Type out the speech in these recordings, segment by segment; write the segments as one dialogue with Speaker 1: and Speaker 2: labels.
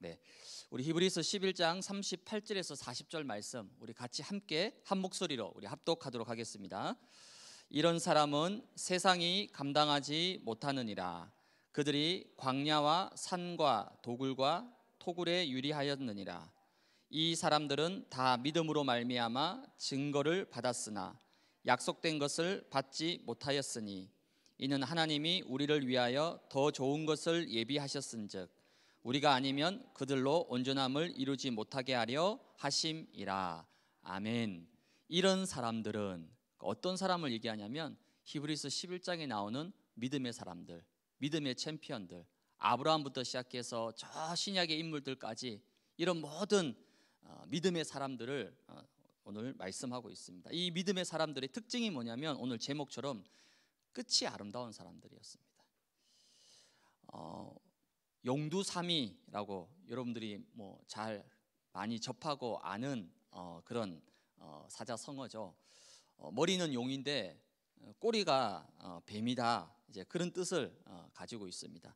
Speaker 1: 네. 우리 히브리서 11장 38절에서 40절 말씀 우리 같이 함께 한 목소리로 우리 합독하도록 하겠습니다. 이런 사람은 세상이 감당하지 못하느니라 그들이 광야와 산과 도굴과 토굴에 유리하였느니라 이 사람들은 다 믿음으로 말미암아 증거를 받았으나 약속된 것을 받지 못하였으니 이는 하나님이 우리를 위하여 더 좋은 것을 예비하셨은즉 우리가 아니면 그들로 온전함을 이루지 못하게 하려 하심이라. 아멘. 이런 사람들은 어떤 사람을 얘기하냐면 히브리서 11장에 나오는 믿음의 사람들, 믿음의 챔피언들, 아브라함부터 시작해서 저 신약의 인물들까지 이런 모든 어, 믿음의 사람들을 어, 오늘 말씀하고 있습니다. 이 믿음의 사람들의 특징이 뭐냐면 오늘 제목처럼 끝이 아름다운 사람들이었습니다. 어, 용두삼이라고 여러분들이 뭐 잘 많이 접하고 아는 어, 그런 어, 사자성어죠. 어, 머리는 용인데 어, 꼬리가 어, 뱀이다. 이제 그런 뜻을 어, 가지고 있습니다.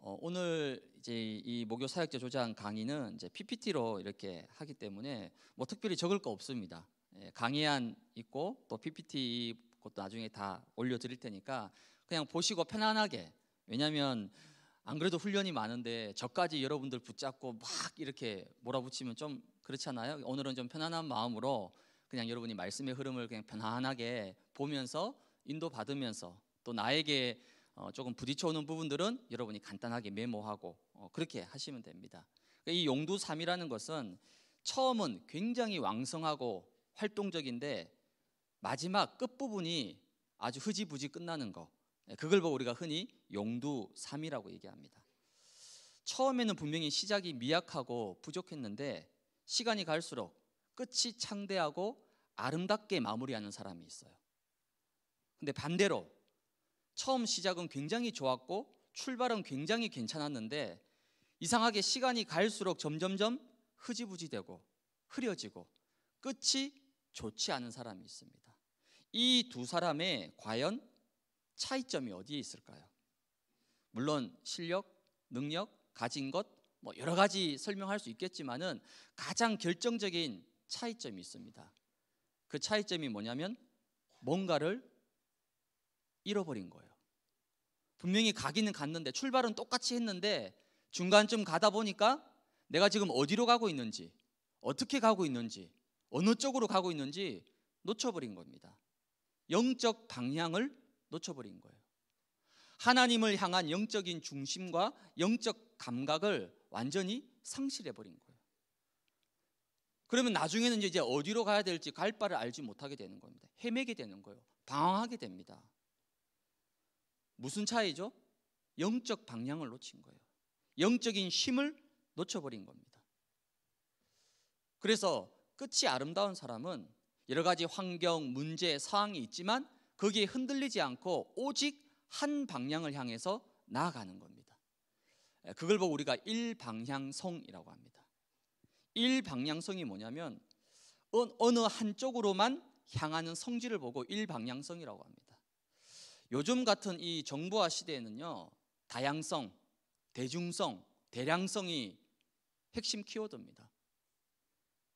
Speaker 1: 오늘 이제 이 목요 사역제 조장 강의는 이제 PPT로 이렇게 하기 때문에 뭐 특별히 적을 거 없습니다. 예, 강의안 있고 또 PPT 것도 나중에 다 올려드릴 테니까 그냥 보시고 편안하게 왜냐하면 안 그래도 훈련이 많은데 저까지 여러분들 붙잡고 막 이렇게 몰아붙이면 좀 그렇잖아요. 오늘은 좀 편안한 마음으로 그냥 여러분이 말씀의 흐름을 그냥 편안하게 보면서 인도받으면서 또 나에게 어, 조금 부딪혀오는 부분들은 여러분이 간단하게 메모하고 어, 그렇게 하시면 됩니다. 그러니까 이 용두삼이라는 것은 처음은 굉장히 왕성하고 활동적인데 마지막 끝부분이 아주 흐지부지 끝나는 거. 예, 그걸 보고 우리가 흔히 용두삼이라고 얘기합니다. 처음에는 분명히 시작이 미약하고 부족했는데 시간이 갈수록 끝이 창대하고 아름답게 마무리하는 사람이 있어요. 근데 반대로 처음 시작은 굉장히 좋았고 출발은 굉장히 괜찮았는데 이상하게 시간이 갈수록 점점점 흐지부지되고 흐려지고 끝이 좋지 않은 사람이 있습니다. 이 두 사람의 과연 차이점이 어디에 있을까요? 물론 실력, 능력, 가진 것, 뭐 여러 가지 설명할 수 있겠지만은 가장 결정적인 차이점이 있습니다. 그 차이점이 뭐냐면 뭔가를 잃어버린 거예요. 분명히 가기는 갔는데 출발은 똑같이 했는데 중간쯤 가다 보니까 내가 지금 어디로 가고 있는지, 어떻게 가고 있는지, 어느 쪽으로 가고 있는지 놓쳐버린 겁니다. 영적 방향을 놓쳐버린 거예요. 하나님을 향한 영적인 중심과 영적 감각을 완전히 상실해 버린 거예요. 그러면 나중에는 이제 어디로 가야 될지 갈 바를 알지 못하게 되는 겁니다. 헤매게 되는 거예요. 방황하게 됩니다. 무슨 차이죠? 영적 방향을 놓친 거예요. 영적인 힘을 놓쳐버린 겁니다. 그래서 끝이 아름다운 사람은 여러 가지 환경, 문제, 상황이 있지만 거기에 흔들리지 않고 오직 한 방향을 향해서 나아가는 겁니다. 예, 그걸 보고 우리가 일방향성이라고 합니다. 일방향성이 뭐냐면 어느 한쪽으로만 향하는 성질을 보고 일방향성이라고 합니다. 요즘 같은 이 정보화 시대에는요. 다양성, 대중성, 대량성이 핵심 키워드입니다.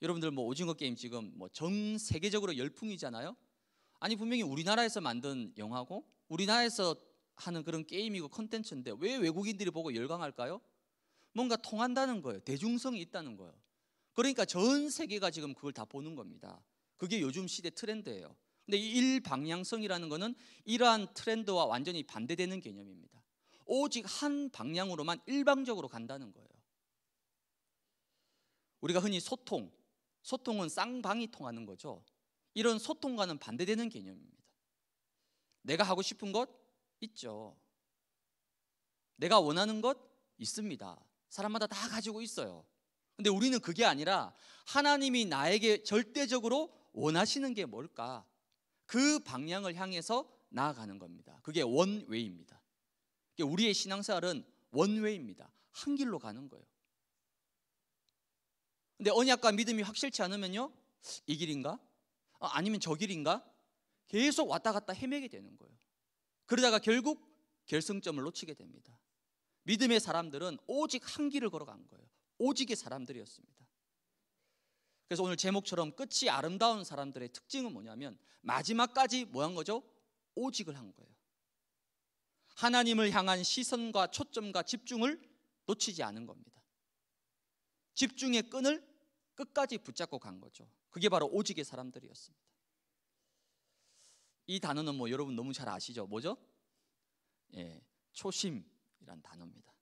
Speaker 1: 여러분들 뭐 오징어 게임 지금 뭐 전 세계적으로 열풍이잖아요. 아니 분명히 우리나라에서 만든 영화고 우리나라에서 하는 그런 게임이고 컨텐츠인데 왜 외국인들이 보고 열광할까요? 뭔가 통한다는 거예요. 대중성이 있다는 거예요. 그러니까 전 세계가 지금 그걸 다 보는 겁니다. 그게 요즘 시대 트렌드예요. 근데 이 일방향성이라는 거는 이러한 트렌드와 완전히 반대되는 개념입니다. 오직 한 방향으로만 일방적으로 간다는 거예요. 우리가 흔히 소통, 소통은 쌍방이 통하는 거죠. 이런 소통과는 반대되는 개념입니다. 내가 하고 싶은 것 있죠. 내가 원하는 것 있습니다. 사람마다 다 가지고 있어요. 근데 우리는 그게 아니라 하나님이 나에게 절대적으로 원하시는 게 뭘까? 그 방향을 향해서 나아가는 겁니다. 그게 원웨이입니다. 우리의 신앙생활은 원웨이입니다. 한 길로 가는 거예요. 근데 언약과 믿음이 확실치 않으면요? 이 길인가? 어, 아니면 저 길인가? 계속 왔다 갔다 헤매게 되는 거예요. 그러다가 결국 결승점을 놓치게 됩니다. 믿음의 사람들은 오직 한 길을 걸어간 거예요. 오직의 사람들이었습니다. 그래서 오늘 제목처럼 끝이 아름다운 사람들의 특징은 뭐냐면 마지막까지 뭐 한 거죠? 오직을 한 거예요. 하나님을 향한 시선과 초점과 집중을 놓치지 않은 겁니다. 집중의 끈을 끝까지 붙잡고 간 거죠. 그게 바로 오직의 사람들이었습니다. 이 단어는 뭐 여러분 너무 잘 아시죠? 뭐죠? 예, 초심이란 단어입니다.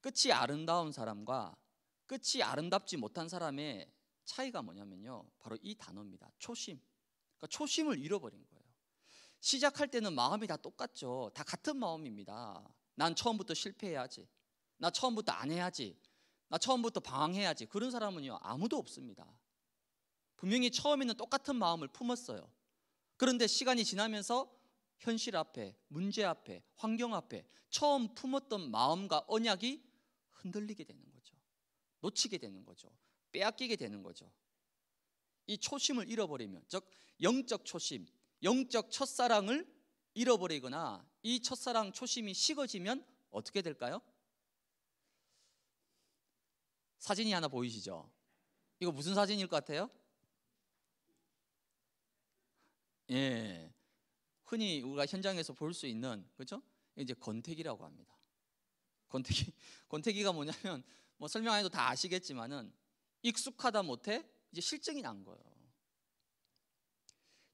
Speaker 1: 끝이 아름다운 사람과 끝이 아름답지 못한 사람의 차이가 뭐냐면요. 바로 이 단어입니다. 초심. 그러니까 초심을 잃어버린 거예요. 시작할 때는 마음이 다 똑같죠. 다 같은 마음입니다. 난 처음부터 실패해야지. 나 처음부터 안 해야지. 나 처음부터 방황해야지. 그런 사람은요, 아무도 없습니다. 분명히 처음에는 똑같은 마음을 품었어요. 그런데 시간이 지나면서 현실 앞에, 문제 앞에, 환경 앞에 처음 품었던 마음과 언약이 흔들리게 되는 거죠. 놓치게 되는 거죠. 빼앗기게 되는 거죠. 이 초심을 잃어버리면, 즉, 영적 초심, 영적 첫사랑을 잃어버리거나 이 첫사랑 초심이 식어지면 어떻게 될까요? 사진이 하나 보이시죠? 이거 무슨 사진일 것 같아요? 예. 흔히 우리가 현장에서 볼 수 있는 그렇죠? 이제 건태기라고 합니다. 권태기 권태기가 뭐냐면 뭐 설명 안 해도 다 아시겠지만은 익숙하다 못해 이제 실증이 난 거예요.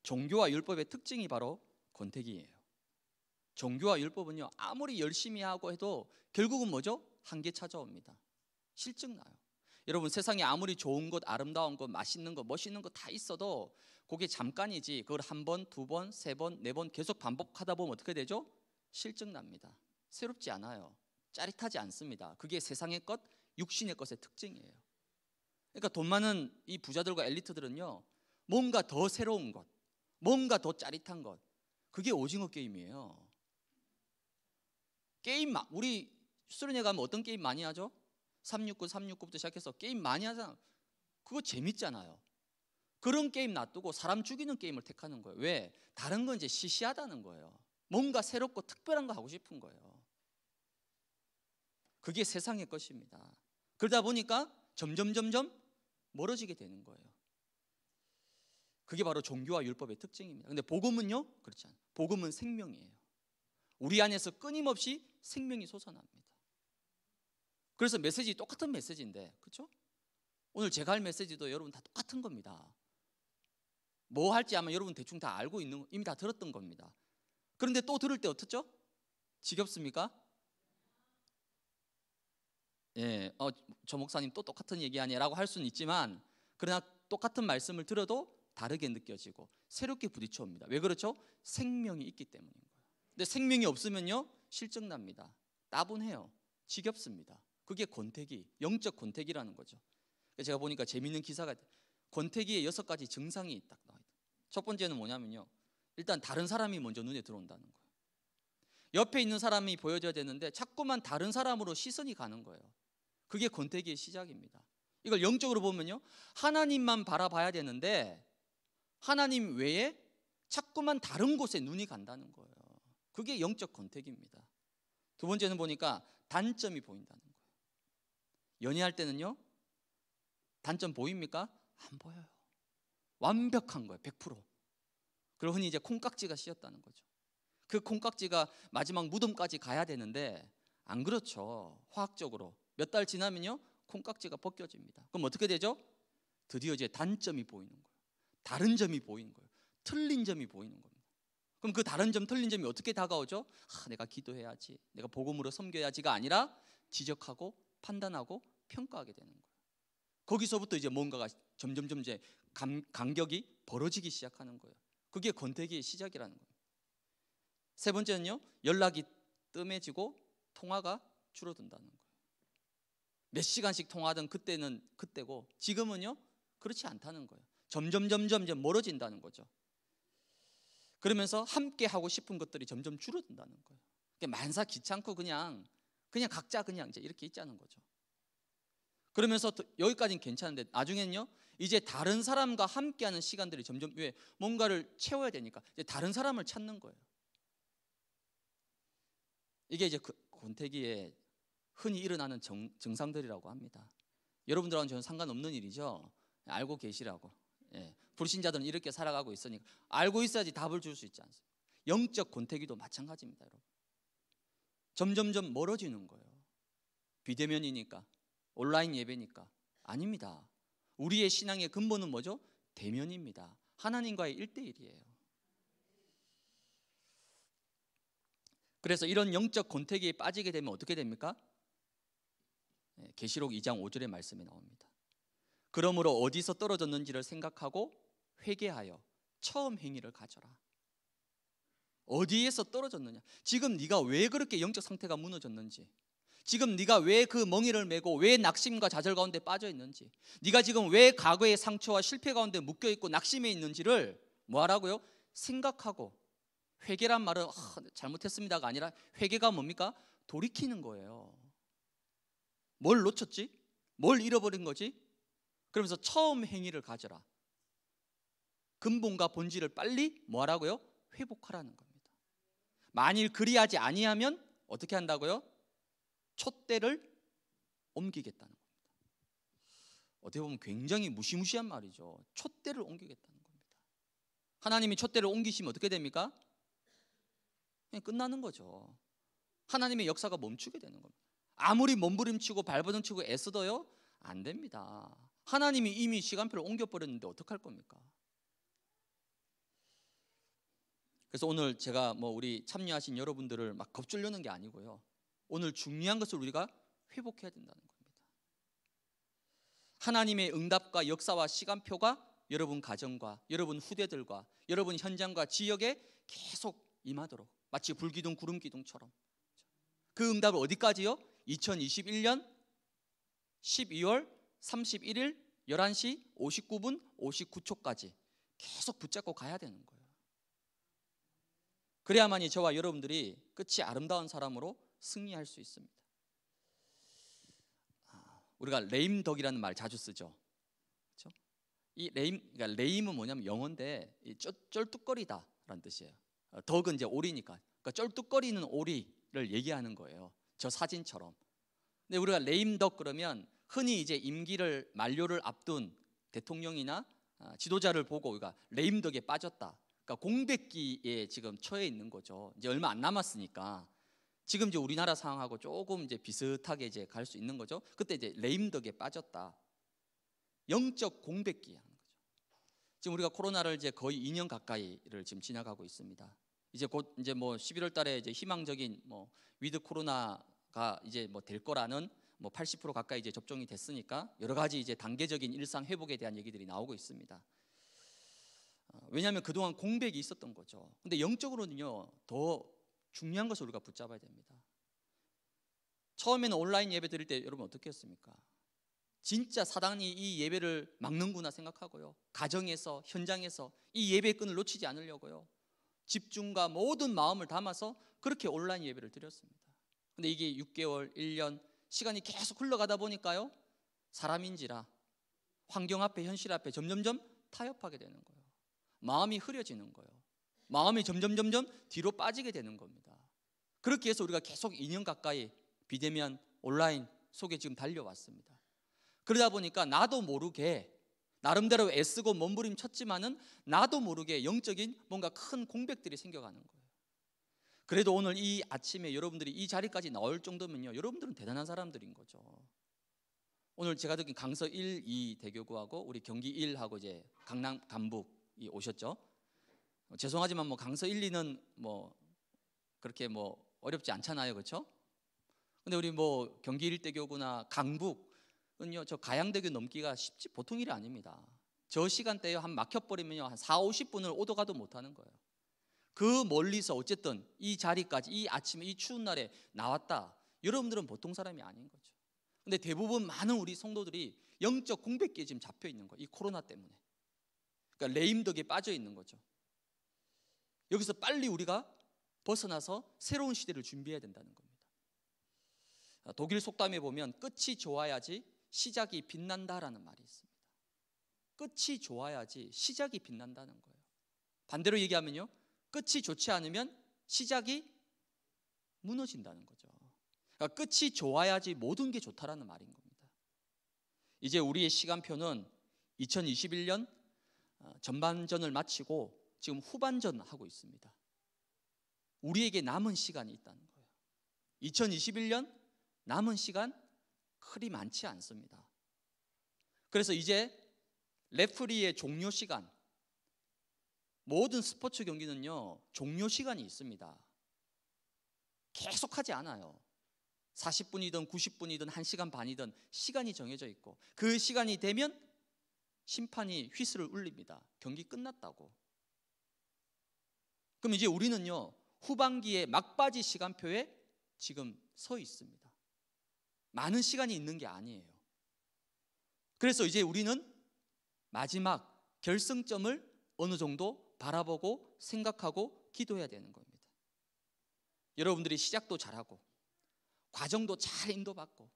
Speaker 1: 종교와 율법의 특징이 바로 권태기예요. 종교와 율법은요 아무리 열심히 하고 해도 결국은 뭐죠? 한계 찾아옵니다. 실증 나요. 여러분 세상에 아무리 좋은 것, 아름다운 것, 맛있는 것, 멋있는 것 다 있어도 그게 잠깐이지 그걸 한 번, 두 번, 세 번, 네 번 계속 반복하다 보면 어떻게 되죠? 실증 납니다. 새롭지 않아요. 짜릿하지 않습니다. 그게 세상의 것, 육신의 것의 특징이에요. 그러니까 돈 많은 이 부자들과 엘리트들은요. 뭔가 더 새로운 것, 뭔가 더 짜릿한 것. 그게 오징어 게임이에요. 게임 우리 수련회 가면 어떤 게임 많이 하죠? 369, 369부터 시작해서 게임 많이 하잖아. 그거 재밌잖아요. 그런 게임 놔두고 사람 죽이는 게임을 택하는 거예요. 왜? 다른 건 이제 시시하다는 거예요. 뭔가 새롭고 특별한 거 하고 싶은 거예요. 그게 세상의 것입니다. 그러다 보니까 점점 점점 멀어지게 되는 거예요. 그게 바로 종교와 율법의 특징입니다. 근데 복음은요? 그렇지 않아요. 복음은 생명이에요. 우리 안에서 끊임없이 생명이 솟아납니다. 그래서 메시지 똑같은 메시지인데, 그렇죠? 오늘 제가 할 메시지도 여러분 다 똑같은 겁니다. 뭐 할지 아마 여러분 대충 다 알고 있는 이미 다 들었던 겁니다. 그런데 또 들을 때 어떻죠? 지겹습니까? 예, 어, 저 목사님 또 똑같은 얘기 아니라고할 수는 있지만 그러나 똑같은 말씀을 들어도 다르게 느껴지고 새롭게 부딪혀옵니다. 왜 그렇죠? 생명이 있기 때문인 거예요. 근데 생명이 없으면요 실증납니다. 따분해요. 지겹습니다. 그게 권태기, 영적 권태기라는 거죠. 제가 보니까 재밌는 기사가 권태기에 여섯 가지 증상이 딱 나와 있다. 첫 번째는 뭐냐면요. 일단 다른 사람이 먼저 눈에 들어온다는 거예요. 옆에 있는 사람이 보여줘야 되는데 자꾸만 다른 사람으로 시선이 가는 거예요. 그게 권태기의 시작입니다. 이걸 영적으로 보면요. 하나님만 바라봐야 되는데 하나님 외에 자꾸만 다른 곳에 눈이 간다는 거예요. 그게 영적 권태기입니다. 두 번째는 보니까 단점이 보인다는 거예요. 연애할 때는요. 단점 보입니까? 안 보여요. 완벽한 거예요. 100%. 그리고 흔히 이제 콩깍지가 씌었다는 거죠. 그 콩깍지가 마지막 무덤까지 가야 되는데 안 그렇죠. 화학적으로 몇 달 지나면요. 콩깍지가 벗겨집니다. 그럼 어떻게 되죠? 드디어 이제 단점이 보이는 거예요. 다른 점이 보이는 거예요. 틀린 점이 보이는 겁니다. 그럼 그 다른 점, 틀린 점이 어떻게 다가오죠? 아, 내가 기도해야지, 내가 복음으로 섬겨야지가 아니라 지적하고 판단하고 평가하게 되는 거예요. 거기서부터 이제 뭔가가 점점점 이제 감, 간격이 벌어지기 시작하는 거예요. 그게 권태기의 시작이라는 거예요. 세 번째는요, 연락이 뜸해지고 통화가 줄어든다는 거예요. 몇 시간씩 통화하던 그때는 그때고 지금은요, 그렇지 않다는 거예요. 점점 점점 점 멀어진다는 거죠. 그러면서 함께 하고 싶은 것들이 점점 줄어든다는 거예요. 만사 귀찮고 그냥 그냥 각자 그냥 이제 이렇게 있자는 거죠. 그러면서 여기까지는 괜찮은데 나중에는요. 이제 다른 사람과 함께하는 시간들이 점점 왜 뭔가를 채워야 되니까 이제 다른 사람을 찾는 거예요. 이게 이제 그 권태기에 흔히 일어나는 정, 증상들이라고 합니다. 여러분들하고는 전혀 상관없는 일이죠. 알고 계시라고. 예. 불신자들은 이렇게 살아가고 있으니까 알고 있어야지 답을 줄 수 있지 않습니까? 영적 권태기도 마찬가지입니다, 여러분. 점점점 멀어지는 거예요. 비대면이니까 온라인 예배니까 아닙니다. 우리의 신앙의 근본은 뭐죠? 대면입니다. 하나님과의 일대일이에요 그래서 이런 영적 권태기에 빠지게 되면 어떻게 됩니까? 네, 계시록 2장 5절의 말씀이 나옵니다. 그러므로 어디서 떨어졌는지를 생각하고 회개하여 처음 행위를 가져라. 어디에서 떨어졌느냐? 지금 네가 왜 그렇게 영적 상태가 무너졌는지 지금 네가 왜 그 멍이를 메고 왜 낙심과 좌절 가운데 빠져 있는지 네가 지금 왜 과거의 상처와 실패 가운데 묶여 있고 낙심해 있는지를 뭐하라고요? 생각하고 회개란 말은 아, 잘못했습니다가 아니라 회개가 뭡니까? 돌이키는 거예요. 뭘 놓쳤지? 뭘 잃어버린 거지? 그러면서 처음 행위를 가져라. 근본과 본질을 빨리 뭐하라고요? 회복하라는 겁니다. 만일 그리하지 아니하면 어떻게 한다고요? 촛대를 옮기겠다는 겁니다. 어떻게 보면 굉장히 무시무시한 말이죠. 촛대를 옮기겠다는 겁니다. 하나님이 촛대를 옮기시면 어떻게 됩니까? 그냥 끝나는 거죠. 하나님의 역사가 멈추게 되는 겁니다. 아무리 몸부림치고 발버둥치고 애써도요 안 됩니다. 하나님이 이미 시간표를 옮겨버렸는데 어떡할 겁니까? 그래서 오늘 제가 뭐 우리 참여하신 여러분들을 막 겁주려는 게 아니고요. 오늘 중요한 것을 우리가 회복해야 된다는 겁니다. 하나님의 응답과 역사와 시간표가 여러분 가정과 여러분 후대들과 여러분 현장과 지역에 계속 임하도록 마치 불기둥 구름 기둥처럼 그 응답을 어디까지요? 2021년 12월 31일 11시 59분 59초까지 계속 붙잡고 가야 되는 거예요. 그래야만이 저와 여러분들이 끝이 아름다운 사람으로 승리할 수 있습니다. 아, 우리가 레임덕이라는 말 자주 쓰죠. 그렇죠? 이 레임 그러니까 레임은 뭐냐면 영어인데 쩔뚝거리다라는 뜻이에요. 어, 덕은 이제 오리니까 그러니까 쩔뚝거리는 오리를 얘기하는 거예요. 저 사진처럼. 근데 우리가 레임덕 그러면 흔히 이제 임기를 만료를 앞둔 대통령이나 아, 지도자를 보고 우리가 레임덕에 빠졌다. 그러니까 공백기에 지금 처해 있는 거죠. 이제 얼마 안 남았으니까 지금 이제 우리나라 상황하고 조금 이제 비슷하게 이제 갈 수 있는 거죠. 그때 이제 레임덕에 빠졌다. 영적 공백기 하는 거죠. 지금 우리가 코로나를 이제 거의 2년 가까이를 지금 지나가고 있습니다. 이제 곧 이제 뭐 11월 달에 이제 희망적인 뭐 위드 코로나가 이제 뭐 될 거라는 뭐 80% 가까이 이제 접종이 됐으니까 여러 가지 이제 단계적인 일상 회복에 대한 얘기들이 나오고 있습니다. 어, 왜냐하면 그동안 공백이 있었던 거죠. 근데 영적으로는요 더 중요한 것을 우리가 붙잡아야 됩니다. 처음에는 온라인 예배 드릴 때 여러분 어떻게 했습니까? 진짜 사단이 이 예배를 막는구나 생각하고요. 가정에서 현장에서 이예배 끈을 놓치지 않으려고요. 집중과 모든 마음을 담아서 그렇게 온라인 예배를 드렸습니다. 근데 이게 6개월, 1년 시간이 계속 흘러가다 보니까요. 사람인지라 환경 앞에 현실 앞에 점점점 타협하게 되는 거예요. 마음이 흐려지는 거예요. 마음이 점점 점점 뒤로 빠지게 되는 겁니다. 그렇게 해서 우리가 계속 2년 가까이 비대면 온라인 속에 지금 달려왔습니다. 그러다 보니까 나도 모르게 나름대로 애쓰고 몸부림쳤지만은 나도 모르게 영적인 뭔가 큰 공백들이 생겨가는 거예요. 그래도 오늘 이 아침에 여러분들이 이 자리까지 나올 정도면요. 여러분들은 대단한 사람들인 거죠. 오늘 제가 듣긴 강서 1, 2 대교구하고 우리 경기 1하고 이제 강남 간북이 오셨죠. 뭐 죄송하지만 뭐 강서 1, 2는 뭐 그렇게 뭐 어렵지 않잖아요. 그렇죠? 근데 우리 뭐 경기 일대교구나 강북은요. 저 가양대교 넘기가 쉽지 보통 일이 아닙니다. 저 시간대에 한 막혀버리면요. 한 4, 50분을 오도 가도 못 하는 거예요. 그 멀리서 어쨌든 이 자리까지 이 아침에 이 추운 날에 나왔다. 여러분들은 보통 사람이 아닌 거죠. 근데 대부분 많은 우리 성도들이 영적 공백기에 지금 잡혀 있는 거예요. 이 코로나 때문에. 그러니까 레임덕에 빠져 있는 거죠. 여기서 빨리 우리가 벗어나서 새로운 시대를 준비해야 된다는 겁니다. 아, 독일 속담에 보면 끝이 좋아야지 시작이 빛난다라는 말이 있습니다. 끝이 좋아야지 시작이 빛난다는 거예요. 반대로 얘기하면요. 끝이 좋지 않으면 시작이 무너진다는 거죠. 그러니까 끝이 좋아야지 모든 게 좋다라는 말인 겁니다. 이제 우리의 시간표는 2021년 어, 전반전을 마치고 지금 후반전 하고 있습니다. 우리에게 남은 시간이 있다는 거예요. 2021년 남은 시간 그리 많지 않습니다. 그래서 이제 레프리의 종료 시간 모든 스포츠 경기는요 종료 시간이 있습니다. 계속하지 않아요. 40분이든 90분이든 1시간 반이든 시간이 정해져 있고 그 시간이 되면 심판이 휘슬을 울립니다. 경기 끝났다고. 그럼 이제 우리는요, 후반기에 막바지 시간표에 지금 서 있습니다. 많은 시간이 있는 게 아니에요. 그래서 이제 우리는 마지막 결승점을 어느 정도 바라보고 생각하고 기도해야 되는 겁니다. 여러분들이 시작도 잘하고 과정도 잘 인도받고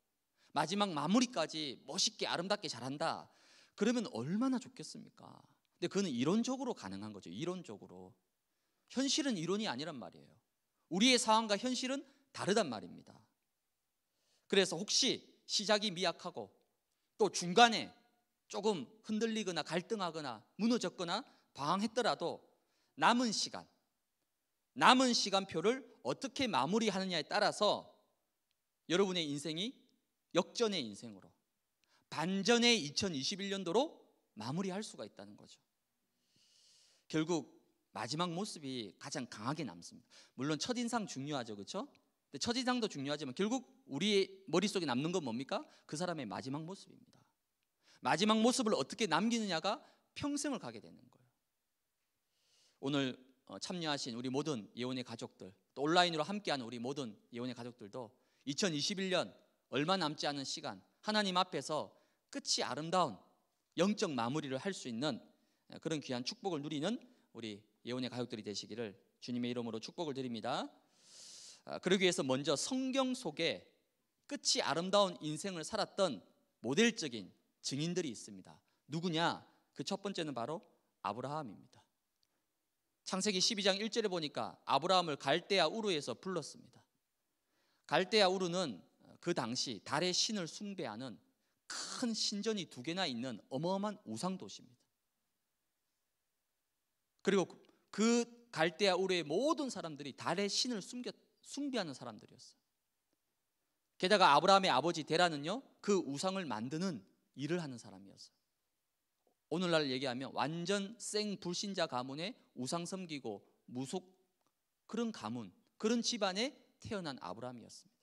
Speaker 1: 마지막 마무리까지 멋있게 아름답게 잘한다. 그러면 얼마나 좋겠습니까? 근데 그는 이론적으로 가능한 거죠. 이론적으로. 현실은 이론이 아니란 말이에요. 우리의 상황과 현실은 다르단 말입니다. 그래서 혹시 시작이 미약하고 또 중간에 조금 흔들리거나 갈등하거나 무너졌거나 방황했더라도 남은 시간, 남은 시간표를 어떻게 마무리하느냐에 따라서 여러분의 인생이 역전의 인생으로 반전의 2021년도로 마무리할 수가 있다는 거죠. 결국 마지막 모습이 가장 강하게 남습니다. 물론 첫인상 중요하죠. 그렇죠? 첫인상도 중요하지만 결국 우리 머릿속에 남는 건 뭡니까? 그 사람의 마지막 모습입니다. 마지막 모습을 어떻게 남기느냐가 평생을 가게 되는 거예요. 오늘 어, 참여하신 우리 모든 예원의 가족들, 또 온라인으로 함께하는 우리 모든 예원의 가족들도 2021년 얼마 남지 않은 시간 하나님 앞에서 끝이 아름다운 영적 마무리를 할 수 있는 예, 그런 귀한 축복을 누리는 우리 예언의 가족들이 되시기를 주님의 이름으로 축복을 드립니다. 아, 그러기 위해서 먼저 성경 속에 끝이 아름다운 인생을 살았던 모델적인 증인들이 있습니다. 누구냐? 그 첫 번째는 바로 아브라함입니다. 창세기 12장 1절에 보니까 아브라함을 갈대아 우르에서 불렀습니다. 갈대아 우르는 그 당시 달의 신을 숭배하는 큰 신전이 두 개나 있는 어마어마한 우상 도시입니다. 그리고 그 갈대아 우르의 모든 사람들이 달의 신을 숨겨, 숭배하는 사람들이었어요. 게다가 아브라함의 아버지 데라는요, 그 우상을 만드는 일을 하는 사람이었어요. 오늘날 얘기하면 완전 생 불신자 가문의 우상 섬기고 무속 그런 가문, 그런 집안에 태어난 아브라함이었습니다.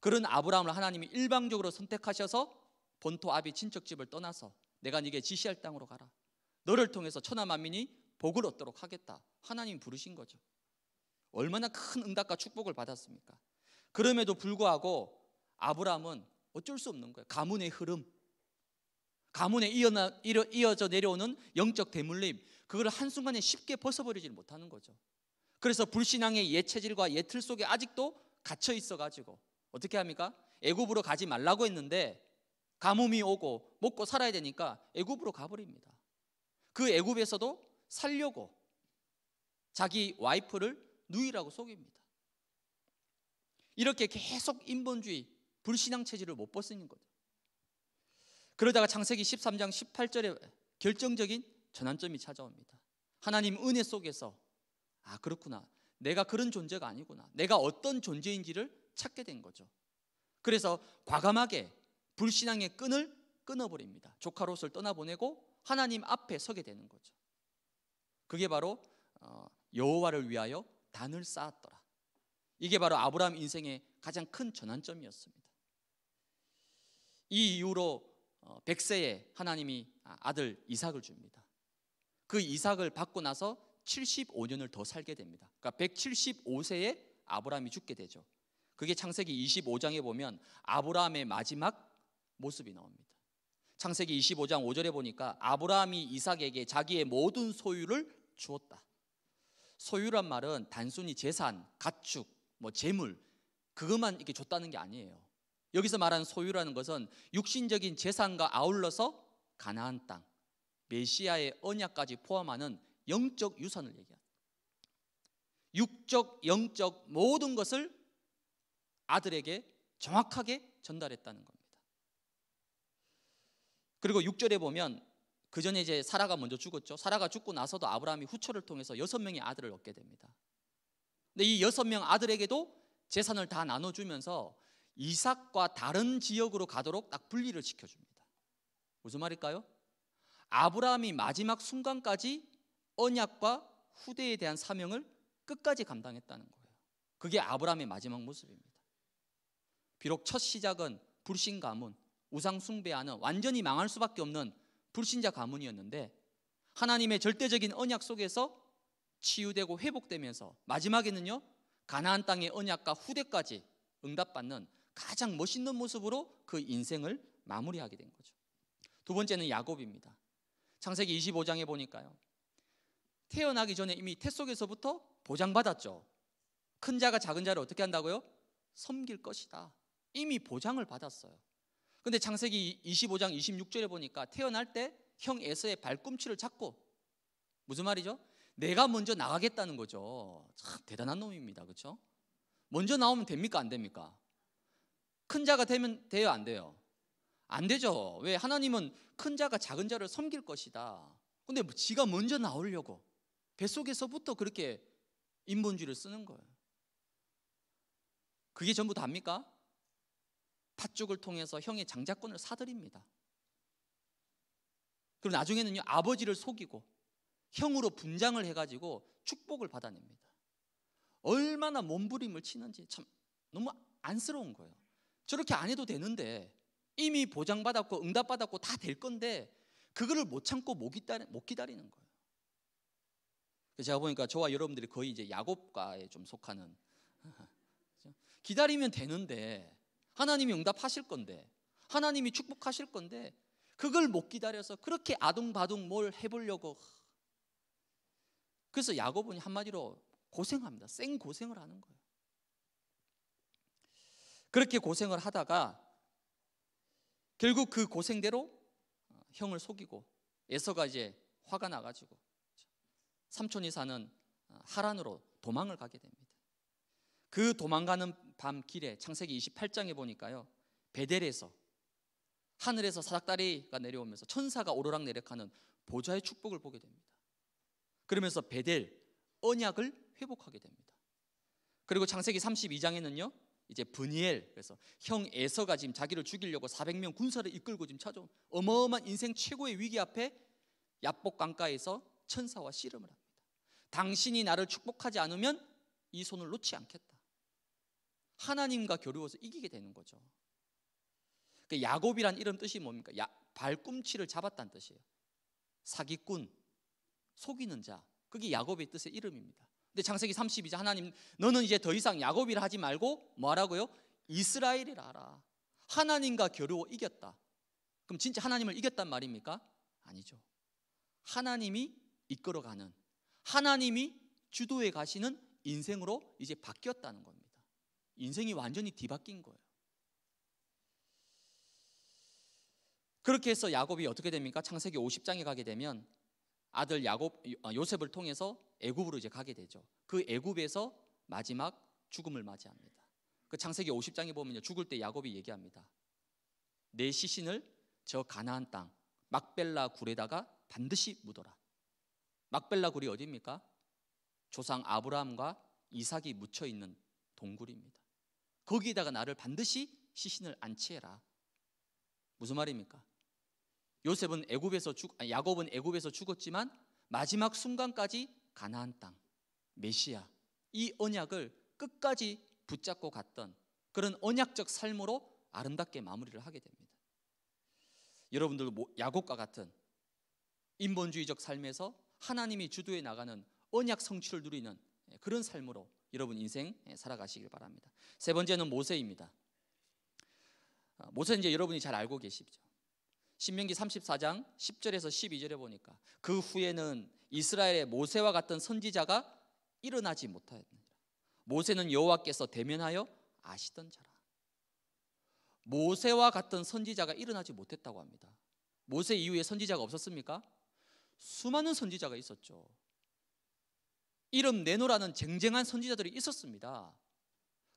Speaker 1: 그런 아브라함을 하나님이 일방적으로 선택하셔서 본토 아비 친척집을 떠나서 내가 네게 지시할 땅으로 가라. 너를 통해서 천하 만민이 복을 얻도록 하겠다. 하나님 부르신 거죠. 얼마나 큰 응답과 축복을 받았습니까? 그럼에도 불구하고 아브라함은 어쩔 수 없는 거예요. 가문의 흐름, 가문에 이어져 내려오는 영적 대물림, 그걸 한순간에 쉽게 벗어버리지 못하는 거죠. 그래서 불신앙의 예체질과 예틀 속에 아직도 갇혀 있어가지고 어떻게 합니까? 애굽으로 가지 말라고 했는데 가뭄이 오고 먹고 살아야 되니까 애굽으로 가버립니다. 그 애굽에서도 살려고 자기 와이프를 누이라고 속입니다. 이렇게 계속 인본주의, 불신앙 체질을 못벗는 거죠. 그러다가 창세기 13장 18절에 결정적인 전환점이 찾아옵니다. 하나님 은혜 속에서 아 그렇구나. 내가 그런 존재가 아니구나. 내가 어떤 존재인지를 찾게 된 거죠. 그래서 과감하게 불신앙의 끈을 끊어버립니다. 조카롯을 떠나보내고 하나님 앞에 서게 되는 거죠. 그게 바로 어, 여호와를 위하여 단을 쌓았더라. 이게 바로 아브라함 인생의 가장 큰 전환점이었습니다. 이 이후로 1 어, 0 0세에 하나님이 아, 아들 이삭을 줍니다. 그 이삭을 받고 나서 75년을 더 살게 됩니다. 그러니까 175세에 아브라함이 죽게 되죠. 그게 창세기 25장에 보면 아브라함의 마지막 모습이 나옵니다. 창세기 25장 5절에 보니까 아브라함이 이삭에게 자기의 모든 소유를 주었다. 소유란 말은 단순히 재산, 가축, 뭐 재물 그것만 이렇게 줬다는 게 아니에요. 여기서 말하 소유라는 것은 육신적인 재산과 아울러서 가나안 땅, 메시아의 언약까지 포함하는 영적 유산을 얘기합니다. 육적, 영적 모든 것을 아들에게 정확하게 전달했다는 겁니다. 그리고 6절에 보면 그 전에 이제 사라가 먼저 죽었죠. 사라가 죽고 나서도 아브라함이 후처를 통해서 여섯 명의 아들을 얻게 됩니다. 근데 이 여섯 명 아들에게도 재산을 다 나눠주면서 이삭과 다른 지역으로 가도록 딱 분리를 시켜줍니다. 무슨 말일까요? 아브라함이 마지막 순간까지 언약과 후대에 대한 사명을 끝까지 감당했다는 거예요. 그게 아브라함의 마지막 모습입니다. 비록 첫 시작은 불신 가문, 우상 숭배하는 완전히 망할 수밖에 없는 불신자 가문이었는데 하나님의 절대적인 언약 속에서 치유되고 회복되면서 마지막에는요 가나안 땅의 언약과 후대까지 응답받는 가장 멋있는 모습으로 그 인생을 마무리하게 된 거죠. 두 번째는 야곱입니다. 창세기 25장에 보니까요. 태어나기 전에 이미 태 속에서부터 보장받았죠. 큰 자가 작은 자를 어떻게 한다고요? 섬길 것이다. 이미 보장을 받았어요. 근데 창세기 25장 26절에 보니까 태어날 때 형 에서의 발꿈치를 잡고 무슨 말이죠? 내가 먼저 나가겠다는 거죠. 참 대단한 놈입니다. 그렇죠? 먼저 나오면 됩니까? 안 됩니까? 큰 자가 되면 돼요? 안 돼요? 안 되죠. 왜? 하나님은 큰 자가 작은 자를 섬길 것이다. 근데 뭐 지가 먼저 나오려고 뱃속에서부터 그렇게 인본주의를 쓰는 거예요. 그게 전부 다 답니까? 팥죽을 통해서 형의 장자권을 사들입니다. 그리고 나중에는요 아버지를 속이고 형으로 분장을 해가지고 축복을 받아냅니다. 얼마나 몸부림을 치는지 참 너무 안쓰러운 거예요. 저렇게 안 해도 되는데 이미 보장받았고 응답받았고 다 될 건데 그거를 못 참고 못, 기다리, 못 기다리는 거예요. 제가 보니까 저와 여러분들이 거의 이제 야곱과에 좀 속하는 기다리면 되는데 하나님이 응답하실 건데, 하나님이 축복하실 건데, 그걸 못 기다려서 그렇게 아둥바둥 뭘 해보려고. 그래서 야곱은 한마디로 고생합니다. 생 고생을 하는 거예요. 그렇게 고생을 하다가 결국 그 고생대로 형을 속이고 에서가 이제 화가 나가지고 삼촌이 사는 하란으로 도망을 가게 됩니다. 그 도망가는 밤 길에 창세기 28장에 보니까요. 베델에서 하늘에서 사닥다리가 내려오면서 천사가 오르락 내리락하는 보좌의 축복을 보게 됩니다. 그러면서 베델 언약을 회복하게 됩니다. 그리고 창세기 32장에는요. 이제 브니엘 그래서 형 에서가 지금 자기를 죽이려고 400명 군사를 이끌고 지금 찾아온 어마어마한 인생 최고의 위기 앞에 야복 강가에서 천사와 씨름을 합니다. 당신이 나를 축복하지 않으면 이 손을 놓지 않겠다. 하나님과 겨루어서 이기게 되는 거죠. 그 야곱이란 이름 뜻이 뭡니까? 야, 발꿈치를 잡았다는 뜻이에요. 사기꾼, 속이는 자. 그게 야곱의 뜻의 이름입니다. 근데 창세기 3 2자 하나님 너는 이제 더 이상 야곱이라 하지 말고 뭐라고요? 이스라엘이라 하라. 하나님과 겨루어 이겼다. 그럼 진짜 하나님을 이겼단 말입니까? 아니죠. 하나님이 이끌어가는 하나님이 주도해 가시는 인생으로 이제 바뀌었다는 겁니다. 인생이 완전히 뒤바뀐 거예요. 그렇게 해서 야곱이 어떻게 됩니까? 창세기 50장에 가게 되면 아들 야곱 아, 요셉을 통해서 애굽으로 이제 가게 되죠. 그 애굽에서 마지막 죽음을 맞이합니다. 그 창세기 50장에 보면요. 죽을 때 야곱이 얘기합니다. 내 시신을 저 가나안 땅 막벨라 굴에다가 반드시 묻어라. 막벨라 굴이 어디입니까? 조상 아브라함과 이삭이 묻혀 있는 동굴입니다. 거기에다가 나를 반드시 시신을 안치해라. 무슨 말입니까? 요셉은 애굽에서 죽 야곱은 애굽에서 죽었지만 마지막 순간까지 가나안 땅 메시아 이 언약을 끝까지 붙잡고 갔던 그런 언약적 삶으로 아름답게 마무리를 하게 됩니다. 여러분들 뭐 야곱과 같은 인본주의적 삶에서 하나님이 주도해 나가는 언약 성취를 누리는 그런 삶으로 여러분 인생 살아가시길 바랍니다. 세 번째는 모세입니다. 어, 모세 이제 여러분이 잘 알고 계시죠. 신명기 34장 10절에서 12절에 보니까 그 후에는 이스라엘의 모세와 같은 선지자가 일어나지 못하였느니라. 모세는 여호와께서 대면하여 아시던 자라. 모세와 같은 선지자가 일어나지 못했다고 합니다. 모세 이후에 선지자가 없었습니까? 수많은 선지자가 있었죠. 이름 내노라는 쟁쟁한 선지자들이 있었습니다.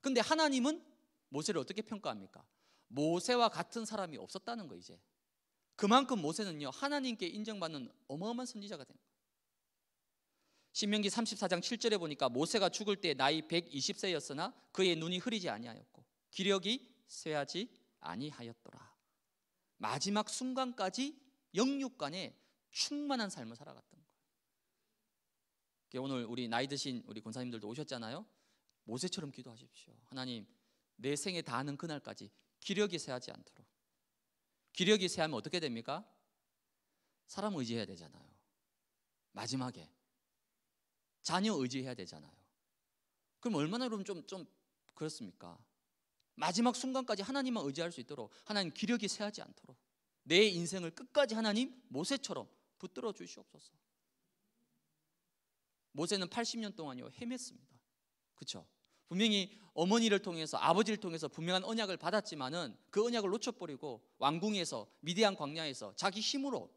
Speaker 1: 근데 하나님은 모세를 어떻게 평가합니까? 모세와 같은 사람이 없었다는 거 이제. 그만큼 모세는요 하나님께 인정받는 어마어마한 선지자가 됩니다. 신명기 34장 7절에 보니까 모세가 죽을 때 나이 120세였으나 그의 눈이 흐리지 아니하였고 기력이 쇠하지 아니하였더라. 마지막 순간까지 영육간에 충만한 삶을 살아갔던 오늘 우리 나이 드신 우리 권사님들도 오셨잖아요. 모세처럼 기도하십시오. 하나님, 내 생에 다하는 그날까지 기력이 새하지 않도록. 기력이 새하면 어떻게 됩니까? 사람 의지해야 되잖아요. 마지막에 자녀 의지해야 되잖아요. 그럼 얼마나 그럼 좀, 좀 그렇습니까? 마지막 순간까지 하나님만 의지할 수 있도록 하나님 기력이 새하지 않도록 내 인생을 끝까지 하나님 모세처럼 붙들어 주시옵소서. 모세는 80년 동안요 헤맸습니다. 그렇죠? 분명히 어머니를 통해서 아버지를 통해서 분명한 언약을 받았지만은 그 언약을 놓쳐버리고 왕궁에서 미디안 광야에서 자기 힘으로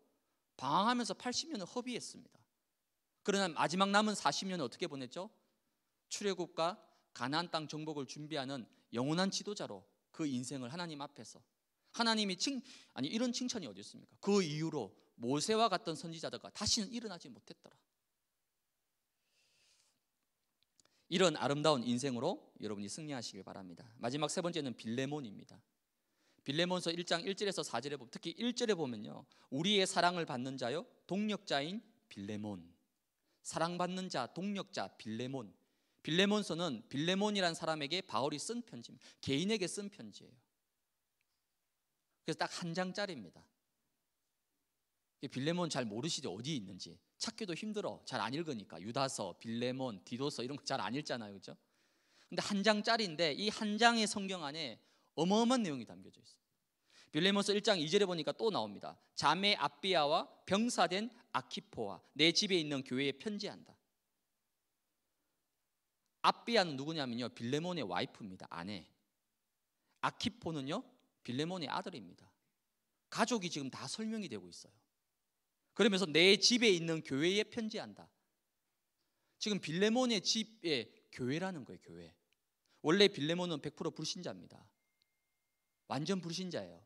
Speaker 1: 방황하면서 80년을 허비했습니다. 그러나 마지막 남은 40년을 어떻게 보냈죠? 출애굽과 가나안 땅 정복을 준비하는 영원한 지도자로 그 인생을 하나님 앞에서 하나님이 칭 아니 이런 칭찬이 어디 있습니까? 그 이후로 모세와 같은 선지자들과 다시는 일어나지 못했더라. 이런 아름다운 인생으로 여러분이 승리하시길 바랍니다. 마지막 세 번째는 빌레몬입니다. 빌레몬서 1장 1절에서 4절에 보면 특히 1절에 보면요. 우리의 사랑을 받는 자요 동력자인 빌레몬. 사랑받는 자, 동력자 빌레몬. 빌레몬서는 빌레몬이란 사람에게 바울이 쓴 편지입니다. 개인에게 쓴 편지예요. 그래서 딱 한 장짜리입니다. 빌레몬 잘 모르시죠? 어디에 있는지. 찾기도 힘들어. 잘 안 읽으니까. 유다서, 빌레몬, 디도서 이런 거 잘 안 읽잖아요. 그죠? 근데 한 장짜리인데 이 한 장의 성경 안에 어마어마한 내용이 담겨져 있어요. 빌레몬서 1장 2절에 보니까 또 나옵니다. 자매 아비아와 병사된 아키포와 내 집에 있는 교회에 편지한다. 아비아는 누구냐면요. 빌레몬의 와이프입니다. 아내. 아키포는요. 빌레몬의 아들입니다. 가족이 지금 다 설명이 되고 있어요. 그러면서 내 집에 있는 교회에 편지한다. 지금 빌레몬의 집에 교회라는 거예요, 교회. 원래 빌레몬은 100% 불신자입니다. 완전 불신자예요.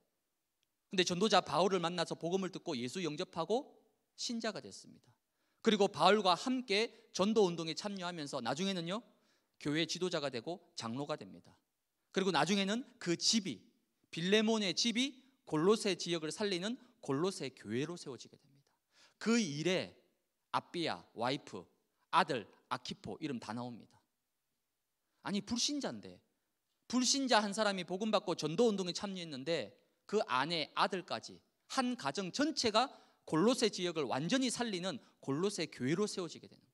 Speaker 1: 근데 전도자 바울을 만나서 복음을 듣고 예수 영접하고 신자가 됐습니다. 그리고 바울과 함께 전도 운동에 참여하면서 나중에는요, 교회 지도자가 되고 장로가 됩니다. 그리고 나중에는 그 집이 빌레몬의 집이 골로새 지역을 살리는 골로새 교회로 세워지게 됩니다. 그 일에 아비야 와이프, 아들, 아키포 이름 다 나옵니다. 아니 불신자인데 불신자 한 사람이 복음 받고 전도 운동에 참여했는데 그 아내, 아들까지 한 가정 전체가 골로새 지역을 완전히 살리는 골로새 교회로 세워지게 되는 거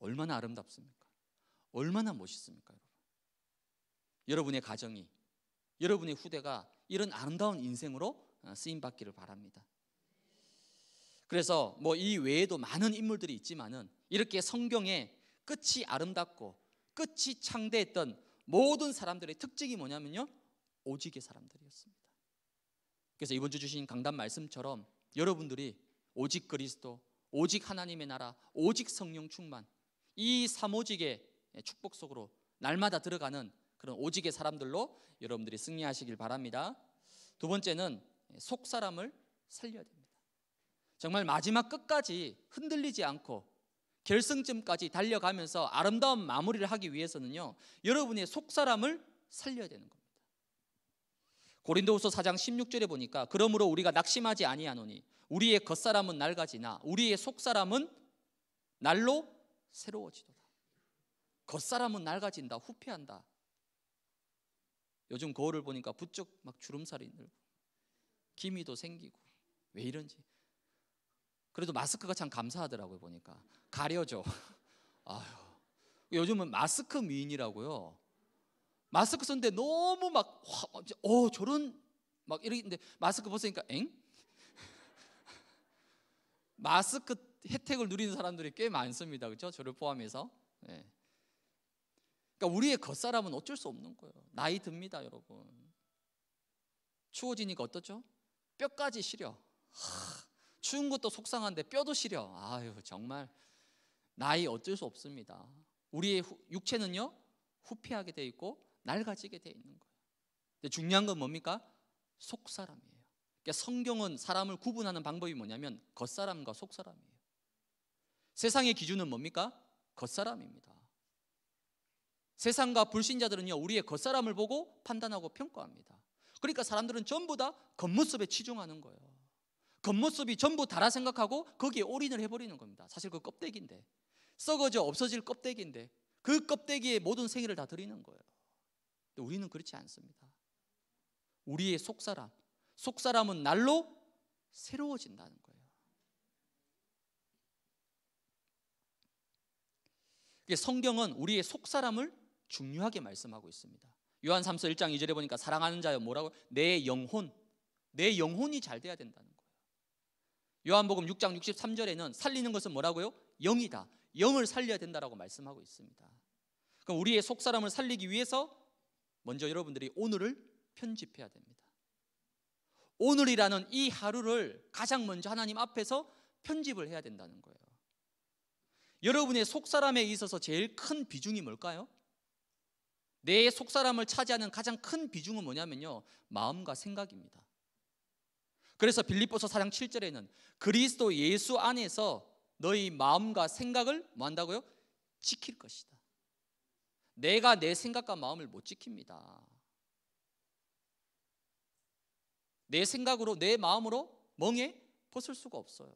Speaker 1: 얼마나 아름답습니까? 얼마나 멋있습니까, 여러분? 여러분의 가정이 여러분의 후대가 이런 아름다운 인생으로 어, 쓰임 받기를 바랍니다. 그래서 뭐 이 외에도 많은 인물들이 있지만은 이렇게 성경의 끝이 아름답고 끝이 창대했던 모든 사람들의 특징이 뭐냐면요. 오직의 사람들이었습니다. 그래서 이번 주 주신 강단 말씀처럼 여러분들이 오직 그리스도, 오직 하나님의 나라, 오직 성령 충만 이 삼오직의 축복 속으로 날마다 들어가는 그런 오직의 사람들로 여러분들이 승리하시길 바랍니다. 두 번째는 속 사람을 살려야 됩니다. 정말 마지막 끝까지 흔들리지 않고 결승점까지 달려가면서 아름다운 마무리를 하기 위해서는요. 여러분의 속사람을 살려야 되는 겁니다. 고린도후서 4장 16절에 보니까 그러므로 우리가 낙심하지 아니하노니 우리의 겉사람은 낡아지나 우리의 속사람은 날로 새로워지도다. 겉사람은 낡아진다. 후패한다. 요즘 거울을 보니까 부쩍 막 주름살이 늘고 기미도 생기고 왜 이런지 그래도 마스크가 참 감사하더라고요 보니까 가려져. 아휴 요즘은 마스크 미인이라고요. 마스크 썼는데 너무 막어 저런 막 이러는데 마스크 벗으니까 엥? 마스크 혜택을 누리는 사람들이 꽤 많습니다. 그렇죠? 저를 포함해서. 네. 그러니까 우리의 겉사람은 어쩔 수 없는 거예요. 나이 듭니다, 여러분. 추워지니까 어떻죠? 뼈까지 시려. 하, 추운 것도 속상한데 뼈도 시려. 아유, 정말 나이 어쩔 수 없습니다. 우리의 후, 육체는요. 후피하게 돼 있고 낡아지게 돼 있는 거예요. 근데 중요한 건 뭡니까? 속사람이에요. 그러니까 성경은 사람을 구분하는 방법이 뭐냐면 겉사람과 속사람이에요. 세상의 기준은 뭡니까? 겉사람입니다. 세상과 불신자들은요, 우리의 겉사람을 보고 판단하고 평가합니다. 그러니까 사람들은 전부 다 겉모습에 치중하는 거예요. 겉모습이 전부 다라 생각하고 거기에 올인을 해버리는 겁니다. 사실 그 껍데기인데 썩어져 없어질 껍데기인데 그 껍데기에 모든 생애를 다 드리는 거예요. 우리는 그렇지 않습니다. 우리의 속사람, 속사람은 날로 새로워진다는 거예요. 성경은 우리의 속사람을 중요하게 말씀하고 있습니다. 요한 3서 1장 2절에 보니까 사랑하는 자여 뭐라고 내 영혼 내 영혼이 잘 돼야 된다는 요한복음 6장 63절에는 살리는 것은 뭐라고요? 영이다. 영을 살려야 된다라고 말씀하고 있습니다. 그럼 우리의 속사람을 살리기 위해서 먼저 여러분들이 오늘을 편집해야 됩니다. 오늘이라는 이 하루를 가장 먼저 하나님 앞에서 편집을 해야 된다는 거예요. 여러분의 속사람에 있어서 제일 큰 비중이 뭘까요? 내 속사람을 차지하는 가장 큰 비중은 뭐냐면요. 마음과 생각입니다. 그래서 빌립보서 4장 7절에는 그리스도 예수 안에서 너희 마음과 생각을 뭐 한다고요? 지킬 것이다. 내가 내 생각과 마음을 못 지킵니다. 내 생각으로 내 마음으로 멍에 벗을 수가 없어요.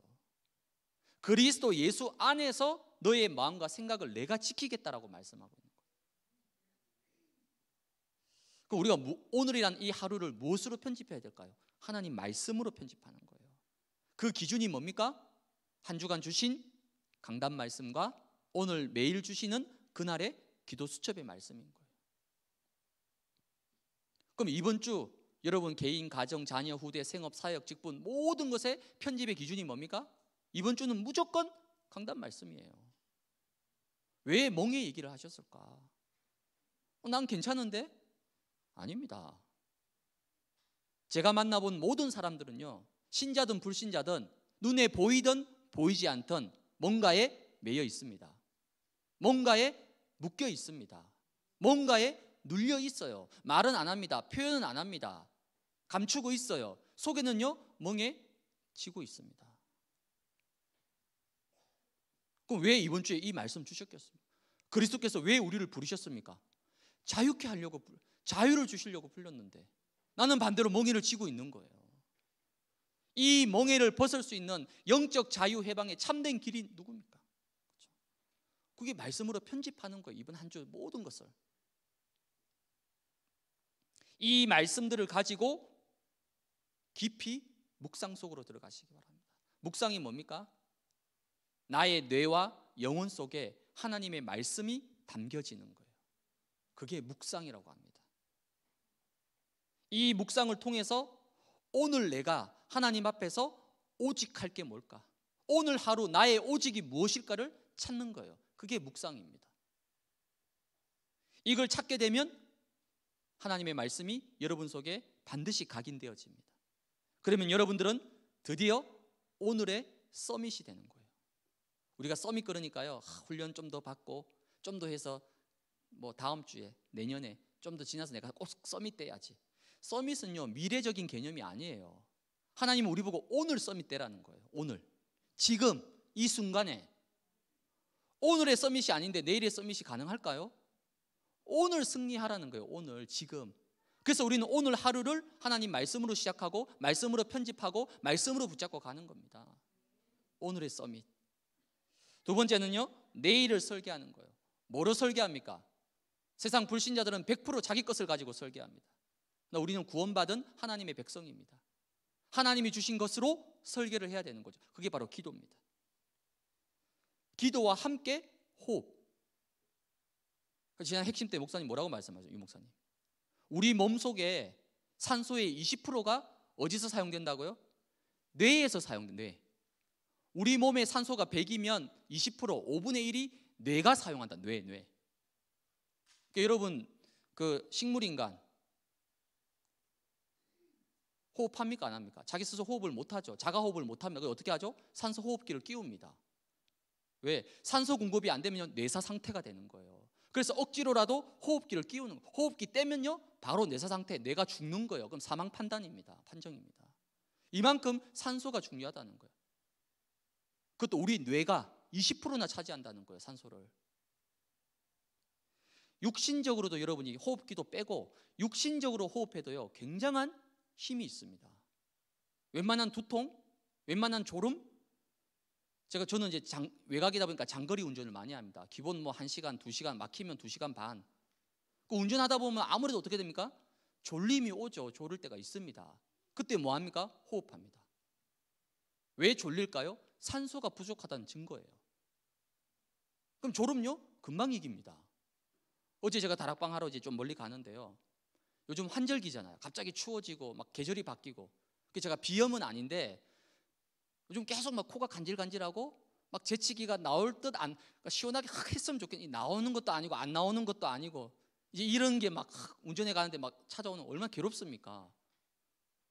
Speaker 1: 그리스도 예수 안에서 너의 마음과 생각을 내가 지키겠다라고 말씀하고 있는 거예요. 그럼 우리가 뭐 오늘이란 이 하루를 무엇으로 편집해야 될까요? 하나님 말씀으로 편집하는 거예요. 그 기준이 뭡니까? 한 주간 주신 강단 말씀과 오늘 매일 주시는 그날의 기도 수첩의 말씀인 거예요. 그럼 이번 주 여러분 개인, 가정, 자녀, 후대, 생업, 사역, 직분 모든 것의 편집의 기준이 뭡니까? 이번 주는 무조건 강단 말씀이에요. 왜 멍에 얘기를 하셨을까? 어, 난 괜찮은데? 아닙니다. 제가 만나본 모든 사람들은요, 신자든 불신자든 눈에 보이든 보이지 않든 뭔가에 매여 있습니다. 뭔가에 묶여 있습니다. 뭔가에 눌려 있어요. 말은 안 합니다. 표현은 안 합니다. 감추고 있어요. 속에는요, 멍에지고 있습니다. 그럼 왜 이번 주에 이 말씀 주셨겠습니까? 그리스도께서 왜 우리를 부르셨습니까? 자유케 하려고 자유를 주시려고 불렀는데 나는 반대로 멍해를 쥐고 있는 거예요. 이 멍해를 벗을 수 있는 영적 자유 해방의 참된 길이 누굽니까? 그렇죠. 그게 말씀으로 편집하는 거예요. 이번 한 주 모든 것을. 이 말씀들을 가지고 깊이 묵상 속으로 들어가시기 바랍니다. 묵상이 뭡니까? 나의 뇌와 영혼 속에 하나님의 말씀이 담겨지는 거예요. 그게 묵상이라고 합니다. 이 묵상을 통해서 오늘 내가 하나님 앞에서 오직 할게 뭘까? 오늘 하루 나의 오직이 무엇일까를 찾는 거예요. 그게 묵상입니다. 이걸 찾게 되면 하나님의 말씀이 여러분 속에 반드시 각인되어집니다. 그러면 여러분들은 드디어 오늘의 서밋이 되는 거예요. 우리가 서밋 그러니까요. 훈련 좀 더 받고 좀 더 해서 뭐 다음 주에 내년에 좀 더 지나서 내가 꼭 서밋 돼야지. 서밋은요 미래적인 개념이 아니에요. 하나님은 우리 보고 오늘 서밋 때라는 거예요. 오늘 지금 이 순간에 오늘의 서밋이 아닌데 내일의 서밋이 가능할까요? 오늘 승리하라는 거예요. 오늘 지금. 그래서 우리는 오늘 하루를 하나님 말씀으로 시작하고 말씀으로 편집하고 말씀으로 붙잡고 가는 겁니다. 오늘의 서밋. 두 번째는요. 내일을 설계하는 거예요. 뭐로 설계합니까? 세상 불신자들은 100% 자기 것을 가지고 설계합니다. 우리는 구원받은 하나님의 백성입니다. 하나님이 주신 것으로 설계를 해야 되는 거죠. 그게 바로 기도입니다. 기도와 함께 호흡. 지난 핵심 때 목사님 뭐라고 말씀하셨어요? 유 목사님. 우리 몸 속에 산소의 20%가 어디서 사용된다고요? 뇌에서 사용된 뇌. 우리 몸의 산소가 100이면 20% 5분의 1이 뇌가 사용한다. 뇌, 뇌. 그러니까 여러분 그 식물인간 호흡합니까 안 합니까? 자기 스스로 호흡을 못 하죠. 자가 호흡을 못 합니다. 그 어떻게 하죠? 산소 호흡기를 끼웁니다. 왜? 산소 공급이 안 되면 뇌사 상태가 되는 거예요. 그래서 억지로라도 호흡기를 끼우는 거예요. 호흡기 떼면요 바로 뇌사 상태 뇌가 죽는 거예요. 그럼 사망 판단입니다. 판정입니다. 이만큼 산소가 중요하다는 거예요. 그것도 우리 뇌가 20%나 차지한다는 거예요. 산소를. 육신적으로도 여러분이 호흡기도 빼고 육신적으로 호흡해도요 굉장한 힘이 있습니다. 웬만한 두통, 웬만한 졸음, 제가 저는 이제 장, 외곽이다 보니까 장거리 운전을 많이 합니다. 기본 뭐 1시간, 2시간 막히면 2시간 반. 그 운전하다 보면 아무래도 어떻게 됩니까? 졸림이 오죠. 졸을 때가 있습니다. 그때 뭐 합니까? 호흡합니다. 왜 졸릴까요? 산소가 부족하다는 증거예요. 그럼 졸음요? 금방 이깁니다. 어제 제가 다락방 하러 이제 좀 멀리 가는데요. 요즘 환절기잖아요. 갑자기 추워지고 막 계절이 바뀌고. 그 제가 비염은 아닌데 요즘 계속 막 코가 간질간질하고 막 재치기가 나올 듯안 그러니까 시원하게 확 했으면 좋겠니 나오는 것도 아니고 안 나오는 것도 아니고 이제 이런 게 막 운전해 가는데 막 찾아오는 얼마나 괴롭습니까?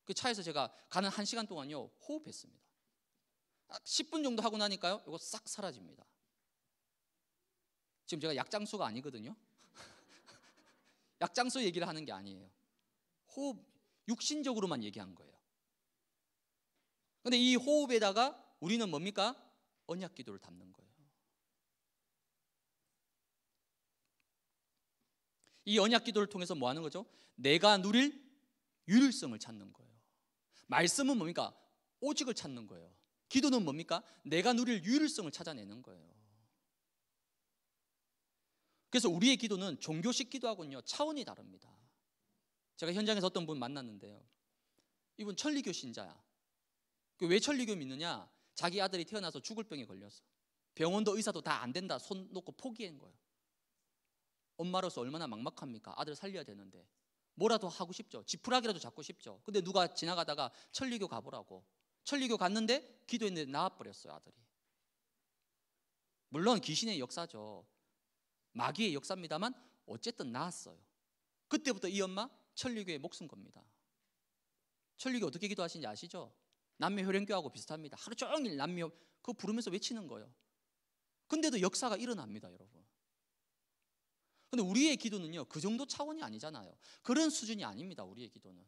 Speaker 1: 그 차에서 제가 가는 한 시간 동안요 호흡했습니다. 10분 아, 정도 하고 나니까요 이거 싹 사라집니다. 지금 제가 약장수가 아니거든요. 약장수 얘기를 하는 게 아니에요. 호흡 육신적으로만 얘기한 거예요. 근데 이 호흡에다가 우리는 뭡니까? 언약 기도를 담는 거예요. 이 언약 기도를 통해서 뭐 하는 거죠? 내가 누릴 유일성을 찾는 거예요. 말씀은 뭡니까? 오직을 찾는 거예요. 기도는 뭡니까? 내가 누릴 유일성을 찾아내는 거예요. 그래서 우리의 기도는 종교식 기도하고는요 차원이 다릅니다. 제가 현장에서 어떤 분 만났는데요. 이분 천리교 신자야. 그 왜 천리교 믿느냐? 자기 아들이 태어나서 죽을 병에 걸려서 병원도 의사도 다 안 된다 손 놓고 포기한 거예요. 엄마로서 얼마나 막막합니까? 아들 살려야 되는데 뭐라도 하고 싶죠. 지푸라기라도 잡고 싶죠. 근데 누가 지나가다가 천리교 가보라고 천리교 갔는데 기도했는데 나와버렸어요 아들이. 물론 귀신의 역사죠. 마귀의 역사입니다만 어쨌든 나았어요. 그때부터 이 엄마 천리교에 목숨 겁니다. 천리교 어떻게 기도하시는지 아시죠? 남미 효령교하고 비슷합니다. 하루 종일 남미 그 부르면서 외치는 거예요. 근데도 역사가 일어납니다, 여러분. 근데 우리의 기도는요, 그 정도 차원이 아니잖아요. 그런 수준이 아닙니다, 우리의 기도는.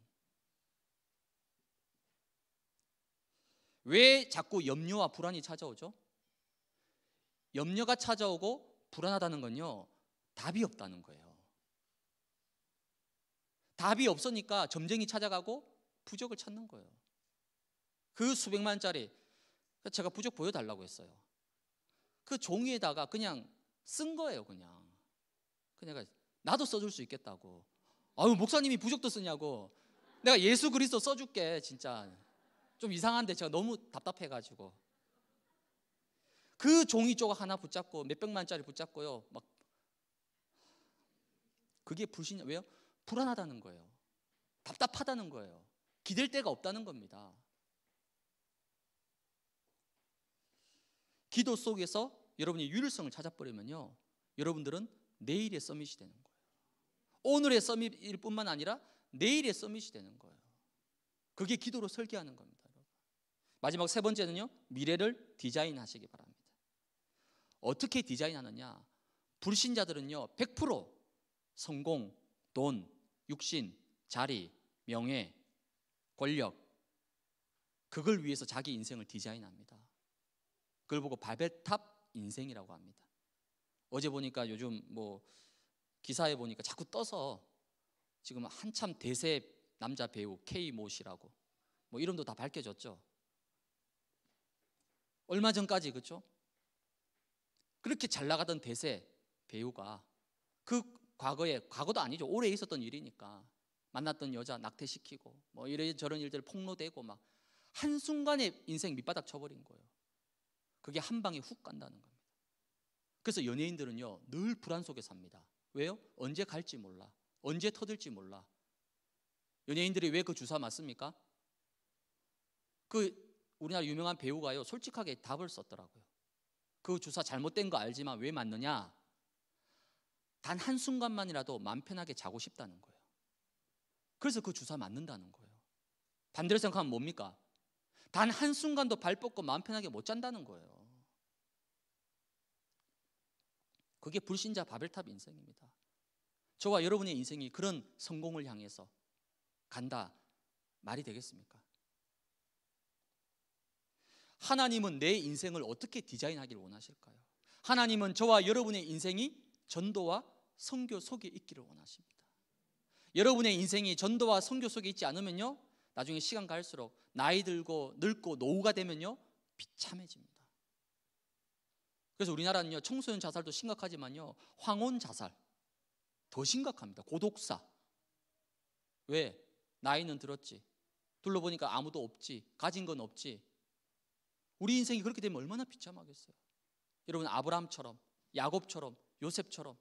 Speaker 1: 왜 자꾸 염려와 불안이 찾아오죠? 염려가 찾아오고 불안하다는 건요. 답이 없다는 거예요. 답이 없으니까 점쟁이 찾아가고 부적을 찾는 거예요. 그 수백만짜리 제가 부적 보여달라고 했어요. 그 종이에다가 그냥 쓴 거예요, 그냥. 그냥 나도 써줄 수 있겠다고. 아유 목사님이 부적도 쓰냐고. 내가 예수 그리스도 써줄게 진짜. 좀 이상한데 제가 너무 답답해가지고 그 종이 조각 하나 붙잡고 몇 백만짜리 붙잡고요. 막 그게 불신 왜요? 불안하다는 거예요. 답답하다는 거예요. 기댈 데가 없다는 겁니다. 기도 속에서 여러분이 유일성을 찾아버리면요. 여러분들은 내일의 서밋이 되는 거예요. 오늘의 서밋일 뿐만 아니라 내일의 서밋이 되는 거예요. 그게 기도로 설계하는 겁니다. 마지막 세 번째는요. 미래를 디자인하시기 바랍니다. 어떻게 디자인하느냐? 불신자들은요, 100% 성공, 돈, 육신, 자리, 명예, 권력, 그걸 위해서 자기 인생을 디자인합니다. 그걸 보고 바벨탑 인생이라고 합니다. 어제 보니까 요즘 뭐 기사에 보니까 자꾸 떠서 지금 한참 대세 남자 배우 K 모 씨라고 뭐 이름도 다 밝혀졌죠. 얼마 전까지 그렇죠? 그렇게 잘 나가던 대세 배우가 그 과거에 과거도 아니죠. 오래 있었던 일이니까 만났던 여자 낙태시키고 뭐 이래저런 일들 폭로되고 막 한순간에 인생 밑바닥 쳐버린 거예요. 그게 한 방에 훅 간다는 겁니다. 그래서 연예인들은요, 늘 불안 속에 삽니다. 왜요? 언제 갈지 몰라. 언제 터질지 몰라. 연예인들이 왜 그 주사 맞습니까? 그 우리나라 유명한 배우가요, 솔직하게 답을 썼더라고요. 그 주사 잘못된 거 알지만 왜 맞느냐? 단 한순간만이라도 맘 편하게 자고 싶다는 거예요. 그래서 그 주사 맞는다는 거예요. 반대로 생각하면 뭡니까? 단 한순간도 발 뻗고 마음 편하게 못 잔다는 거예요. 그게 불신자 바벨탑 인생입니다. 저와 여러분의 인생이 그런 성공을 향해서 간다 말이 되겠습니까? 하나님은 내 인생을 어떻게 디자인하길 원하실까요? 하나님은 저와 여러분의 인생이 전도와 선교 속에 있기를 원하십니다. 여러분의 인생이 전도와 선교 속에 있지 않으면요. 나중에 시간 갈수록 나이 들고 늙고 노후가 되면요. 비참해집니다. 그래서 우리나라는요. 청소년 자살도 심각하지만요. 황혼 자살 더 심각합니다. 고독사. 왜? 나이는 들었지. 둘러보니까 아무도 없지. 가진 건 없지. 우리 인생이 그렇게 되면 얼마나 비참하겠어요. 여러분 아브라함처럼 야곱처럼 요셉처럼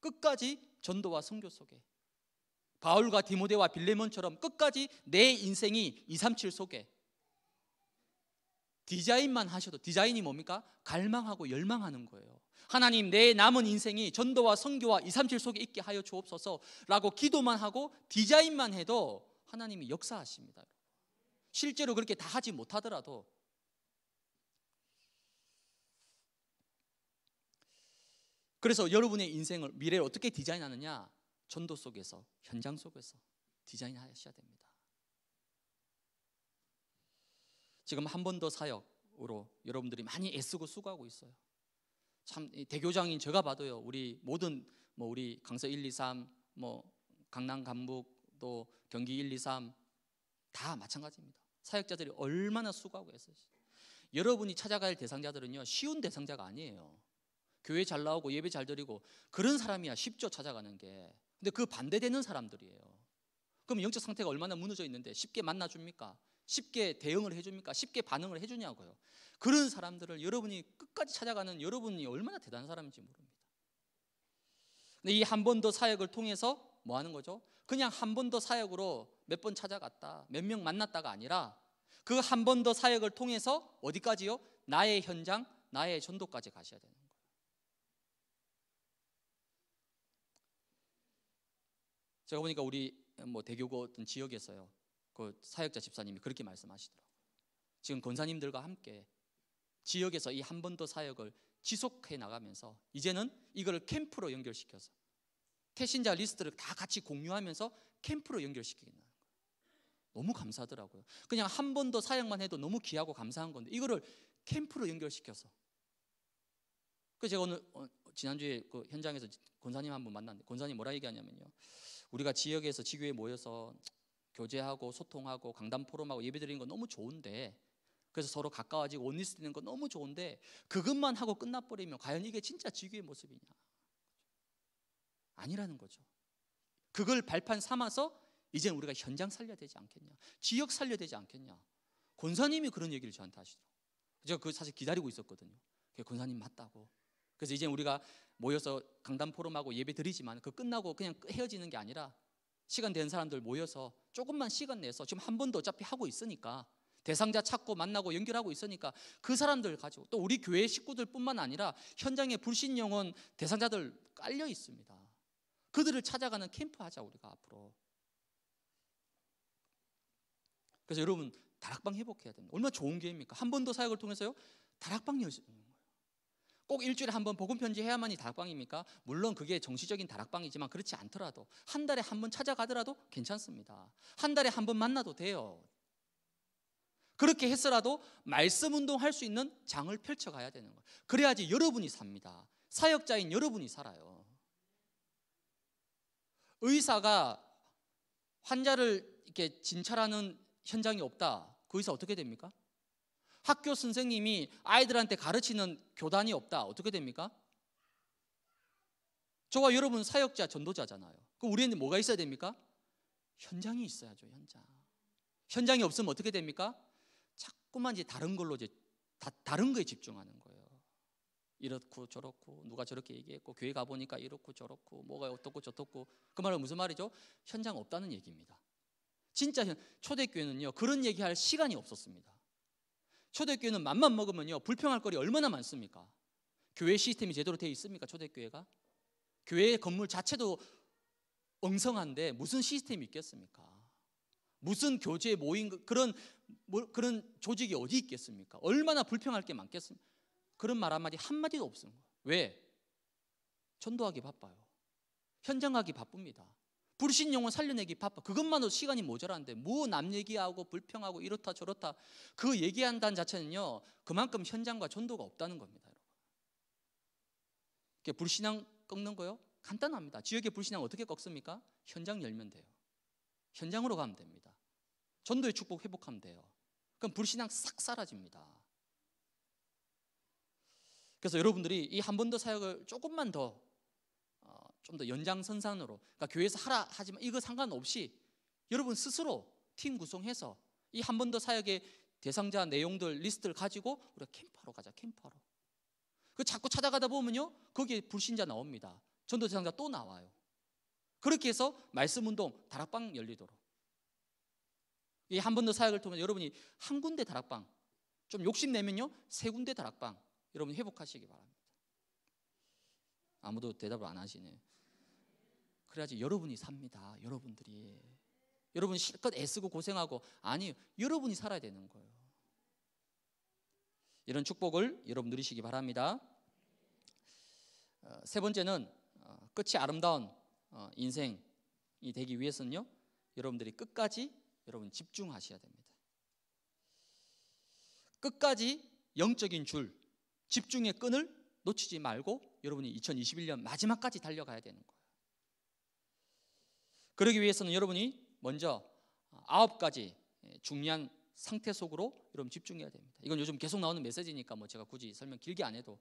Speaker 1: 끝까지 전도와 성교 속에 바울과 디모데와 빌레몬처럼 끝까지 내 인생이 237 속에 디자인만 하셔도 디자인이 뭡니까? 갈망하고 열망하는 거예요. 하나님 내 남은 인생이 전도와 성교와237 속에 있게 하여 주옵소서라고 기도만 하고 디자인만 해도 하나님이 역사하십니다. 실제로 그렇게 다 하지 못하더라도 그래서 여러분의 인생을 미래를 어떻게 디자인하느냐? 전도 속에서 현장 속에서 디자인하셔야 됩니다. 지금 한 번 더 사역으로 여러분들이 많이 애쓰고 수고하고 있어요. 참 대교장인 제가 봐도요. 우리 모든 뭐 우리 강서 1, 2, 3뭐 강남 간북 또 경기 1, 2, 3 다 마찬가지입니다. 사역자들이 얼마나 수고하고 애쓰시. 여러분이 찾아갈 대상자들은요 쉬운 대상자가 아니에요. 교회 잘 나오고 예배 잘 드리고 그런 사람이야 쉽죠 찾아가는 게. 근데 그 반대되는 사람들이에요. 그럼 영적 상태가 얼마나 무너져 있는데 쉽게 만나 줍니까? 쉽게 대응을 해 줍니까? 쉽게 반응을 해 주냐고요. 그런 사람들을 여러분이 끝까지 찾아가는 여러분이 얼마나 대단한 사람인지 모릅니다. 근데 이 한 번 더 사역을 통해서 뭐 하는 거죠? 그냥 한 번 더 사역으로 몇 번 찾아갔다, 몇 명 만났다가 아니라 그 한 번 더 사역을 통해서 어디까지요? 나의 현장, 나의 전도까지 가셔야 되는 거예 제가 보니까 우리 뭐 대교구 어떤 지역에서요. 그 사역자 집사님이 그렇게 말씀하시더라고요. 지금 권사님들과 함께 지역에서 이 한 번 더 사역을 지속해 나가면서 이제는 이거를 캠프로 연결시켜서 태신자 리스트를 다 같이 공유하면서 캠프로 연결시키겠다는 거예요. 너무 감사하더라고요. 그냥 한 번 더 사역만 해도 너무 귀하고 감사한 건데 이거를 캠프로 연결시켜서 그 제가 오늘 어, 지난주에 그 현장에서 권사님 한 분 만났는데 권사님 뭐라 얘기하냐면요. 우리가 지역에서 지교에 모여서 교제하고 소통하고 강단 포럼하고 예배드리는 건 너무 좋은데 그래서 서로 가까워지고 온리스되는 건 너무 좋은데 그것만 하고 끝나버리면 과연 이게 진짜 지교의 모습이냐? 아니라는 거죠. 그걸 발판 삼아서 이제는 우리가 현장 살려야 되지 않겠냐? 지역 살려야 되지 않겠냐? 권사님이 그런 얘기를 저한테 하시더라고요. 제가 그 사실 기다리고 있었거든요. 권사님 맞다고. 그래서 이제 우리가 모여서 강단 포럼하고 예배 드리지만 그 끝나고 그냥 헤어지는 게 아니라 시간 된 사람들 모여서 조금만 시간 내서 지금 한 번도 어차피 하고 있으니까 대상자 찾고 만나고 연결하고 있으니까 그 사람들 가지고 또 우리 교회 식구들뿐만 아니라 현장에 불신 영혼 대상자들 깔려 있습니다. 그들을 찾아가는 캠프 하자 우리가 앞으로. 그래서 여러분 다락방 회복해야 됩니다. 얼마나 좋은 기회입니까? 한번도 사역을 통해서요. 다락방 여신 꼭 일주일에 한 번 복음 편지 해야만이 다락방입니까? 물론 그게 정시적인 다락방이지만 그렇지 않더라도 한 달에 한 번 찾아가더라도 괜찮습니다. 한 달에 한 번 만나도 돼요. 그렇게 했어라도 말씀 운동할 수 있는 장을 펼쳐 가야 되는 거예요. 그래야지 여러분이 삽니다. 사역자인 여러분이 살아요. 의사가 환자를 이렇게 진찰하는 현장이 없다. 그 의사 어떻게 됩니까? 학교 선생님이 아이들한테 가르치는 교단이 없다. 어떻게 됩니까? 저와 여러분 사역자, 전도자잖아요. 그럼 우리는 뭐가 있어야 됩니까? 현장이 있어야죠, 현장. 현장이 없으면 어떻게 됩니까? 자꾸만 이제 다른 걸로 이제 다, 른 거에 집중하는 거예요. 이렇고 저렇고 누가 저렇게 얘기했고 교회 가 보니까 이렇고 저렇고 뭐가 어떻고 저렇고 그 말은 무슨 말이죠? 현장 없다는 얘기입니다. 진짜 초대교회는요 그런 얘기할 시간이 없었습니다. 초대교회는 맘만 먹으면요 불평할 거리 얼마나 많습니까? 교회 시스템이 제대로 되어 있습니까? 초대교회가 교회 건물 자체도 엉성한데 무슨 시스템이 있겠습니까? 무슨 교제 모임 그런 뭐, 그런 조직이 어디 있겠습니까? 얼마나 불평할 게 많겠습니까? 그런 말 한마디 한마디도 없습니다. 왜? 전도하기 바빠요. 현장 가기 바쁩니다. 불신 영혼 살려내기 바빠. 그것만으로 시간이 모자란데 뭐 남 얘기하고 불평하고 이렇다 저렇다 그 얘기한다는 자체는요 그만큼 현장과 전도가 없다는 겁니다. 여러분. 불신앙 꺾는 거요? 간단합니다. 지역의 불신앙 어떻게 꺾습니까? 현장 열면 돼요. 현장으로 가면 됩니다. 전도의 축복 회복하면 돼요. 그럼 불신앙 싹 사라집니다. 그래서 여러분들이 이 한 번 더 사역을 조금만 더 좀더 연장선상으로 그러니까 교회에서 하라 하지만 이거 상관없이 여러분 스스로 팀 구성해서 이 한 번 더 사역의 대상자 내용들 리스트를 가지고 우리가 캠퍼로 가자 캠퍼로그 자꾸 찾아가다 보면요 거기에 불신자 나옵니다 전도 대상자 또 나와요 그렇게 해서 말씀 운동 다락방 열리도록 이 한 번 더 사역을 통해 여러분이 한 군데 다락방 좀 욕심내면요 세 군데 다락방 여러분 회복하시기 바랍니다 아무도 대답을 안하시네 그래야지 여러분이 삽니다. 여러분들이. 여러분 실컷 애쓰고 고생하고 아니 여러분이 살아야 되는 거예요. 이런 축복을 여러분 누리시기 바랍니다. 어, 세 번째는 어, 끝이 아름다운 어, 인생이 되기 위해서는요. 여러분들이 끝까지 여러분 집중하셔야 됩니다. 끝까지 영적인 줄, 집중의 끈을 놓치지 말고 여러분이 2021년 마지막까지 달려가야 되는 거예요. 그러기 위해서는 여러분이 먼저 아홉 가지 중요한 상태 속으로 여러분 집중해야 됩니다. 이건 요즘 계속 나오는 메시지니까 뭐 제가 굳이 설명 길게 안 해도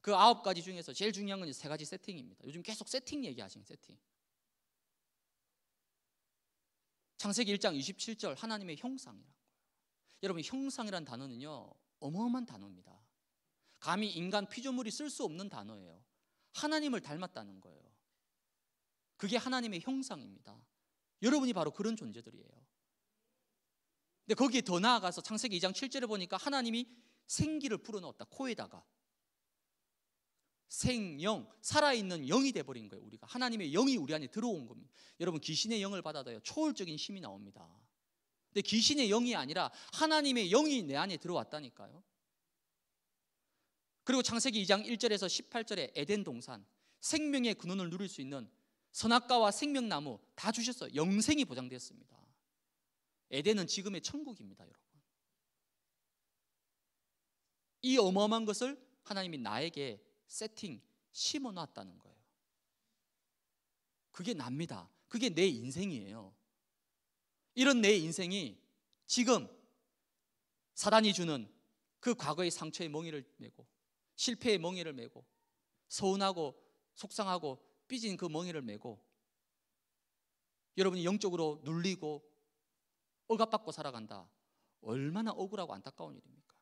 Speaker 1: 그 아홉 가지 중에서 제일 중요한 건 세 가지 세팅입니다. 요즘 계속 세팅 얘기하시는 세팅. 창세기 1장 27절 하나님의 형상이라는 여러분 형상이란 단어는요 어마어마한 단어입니다. 감히 인간 피조물이 쓸 수 없는 단어예요. 하나님을 닮았다는 거예요. 그게 하나님의 형상입니다. 여러분이 바로 그런 존재들이에요. 근데 거기에 더 나아가서 창세기 2장 7절을 보니까 하나님이 생기를 불어넣었다. 코에다가 생영 살아있는 영이 돼 버린 거예요. 우리가 하나님의 영이 우리 안에 들어온 겁니다. 여러분 귀신의 영을 받아도요 초월적인 힘이 나옵니다. 근데 귀신의 영이 아니라 하나님의 영이 내 안에 들어왔다니까요. 그리고 창세기 2장 1절에서 18절에 에덴 동산 생명의 근원을 누릴 수 있는 선악과와 생명나무 다 주셨어요. 영생이 보장되었습니다. 에덴은 지금의 천국입니다, 여러분. 이 어마어마한 것을 하나님이 나에게 세팅 심어 놨다는 거예요. 그게 납니다. 그게 내 인생이에요. 이런 내 인생이 지금 사단이 주는 그 과거의 상처의 멍이를 메고 실패의 멍에를 메고 서운하고 속상하고 삐진 그 멍에를 메고 여러분이 영적으로 눌리고 억압받고 살아간다. 얼마나 억울하고 안타까운 일입니까?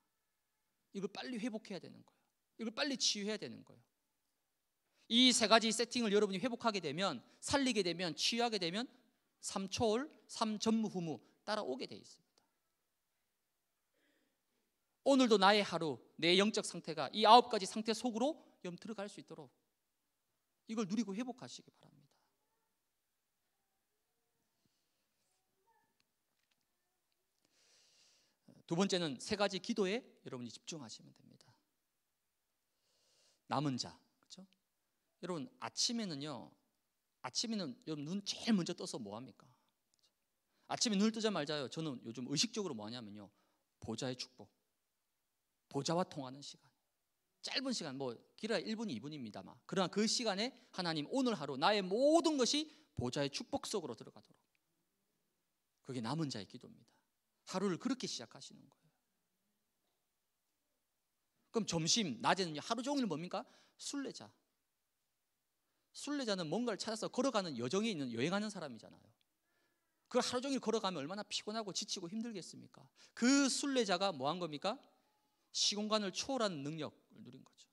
Speaker 1: 이걸 빨리 회복해야 되는 거예요. 이걸 빨리 치유해야 되는 거예요. 이 세 가지 세팅을 여러분이 회복하게 되면 살리게 되면 치유하게 되면 삼초월 삼전무후무 따라오게 돼있습니다 오늘도 나의 하루, 내 영적 상태가 이 아홉 가지 상태 속으로 염 들어갈 수 있도록 이걸 누리고 회복하시기 바랍니다. 두 번째는 세 가지 기도에 여러분이 집중하시면 됩니다. 남은 자, 그렇죠? 여러분 아침에는요, 아침에는 여러분 눈 제일 먼저 떠서 뭐 합니까? 아침에 눈을 뜨자마자요, 저는 요즘 의식적으로 뭐 하냐면요, 보좌의 축복. 보좌와 통하는 시간. 짧은 시간 뭐 길어야 1분 2분입니다만 그러나 그 시간에 하나님 오늘 하루 나의 모든 것이 보좌의 축복 속으로 들어가도록 그게 남은 자의 기도입니다 하루를 그렇게 시작하시는 거예요 그럼 점심 낮에는 하루 종일 뭡니까? 순례자 순례자는 뭔가를 찾아서 걸어가는 여정에 있는 여행하는 사람이잖아요 그 하루 종일 걸어가면 얼마나 피곤하고 지치고 힘들겠습니까? 그 순례자가 뭐 한 겁니까? 시공간을 초월한 능력을 누린 거죠.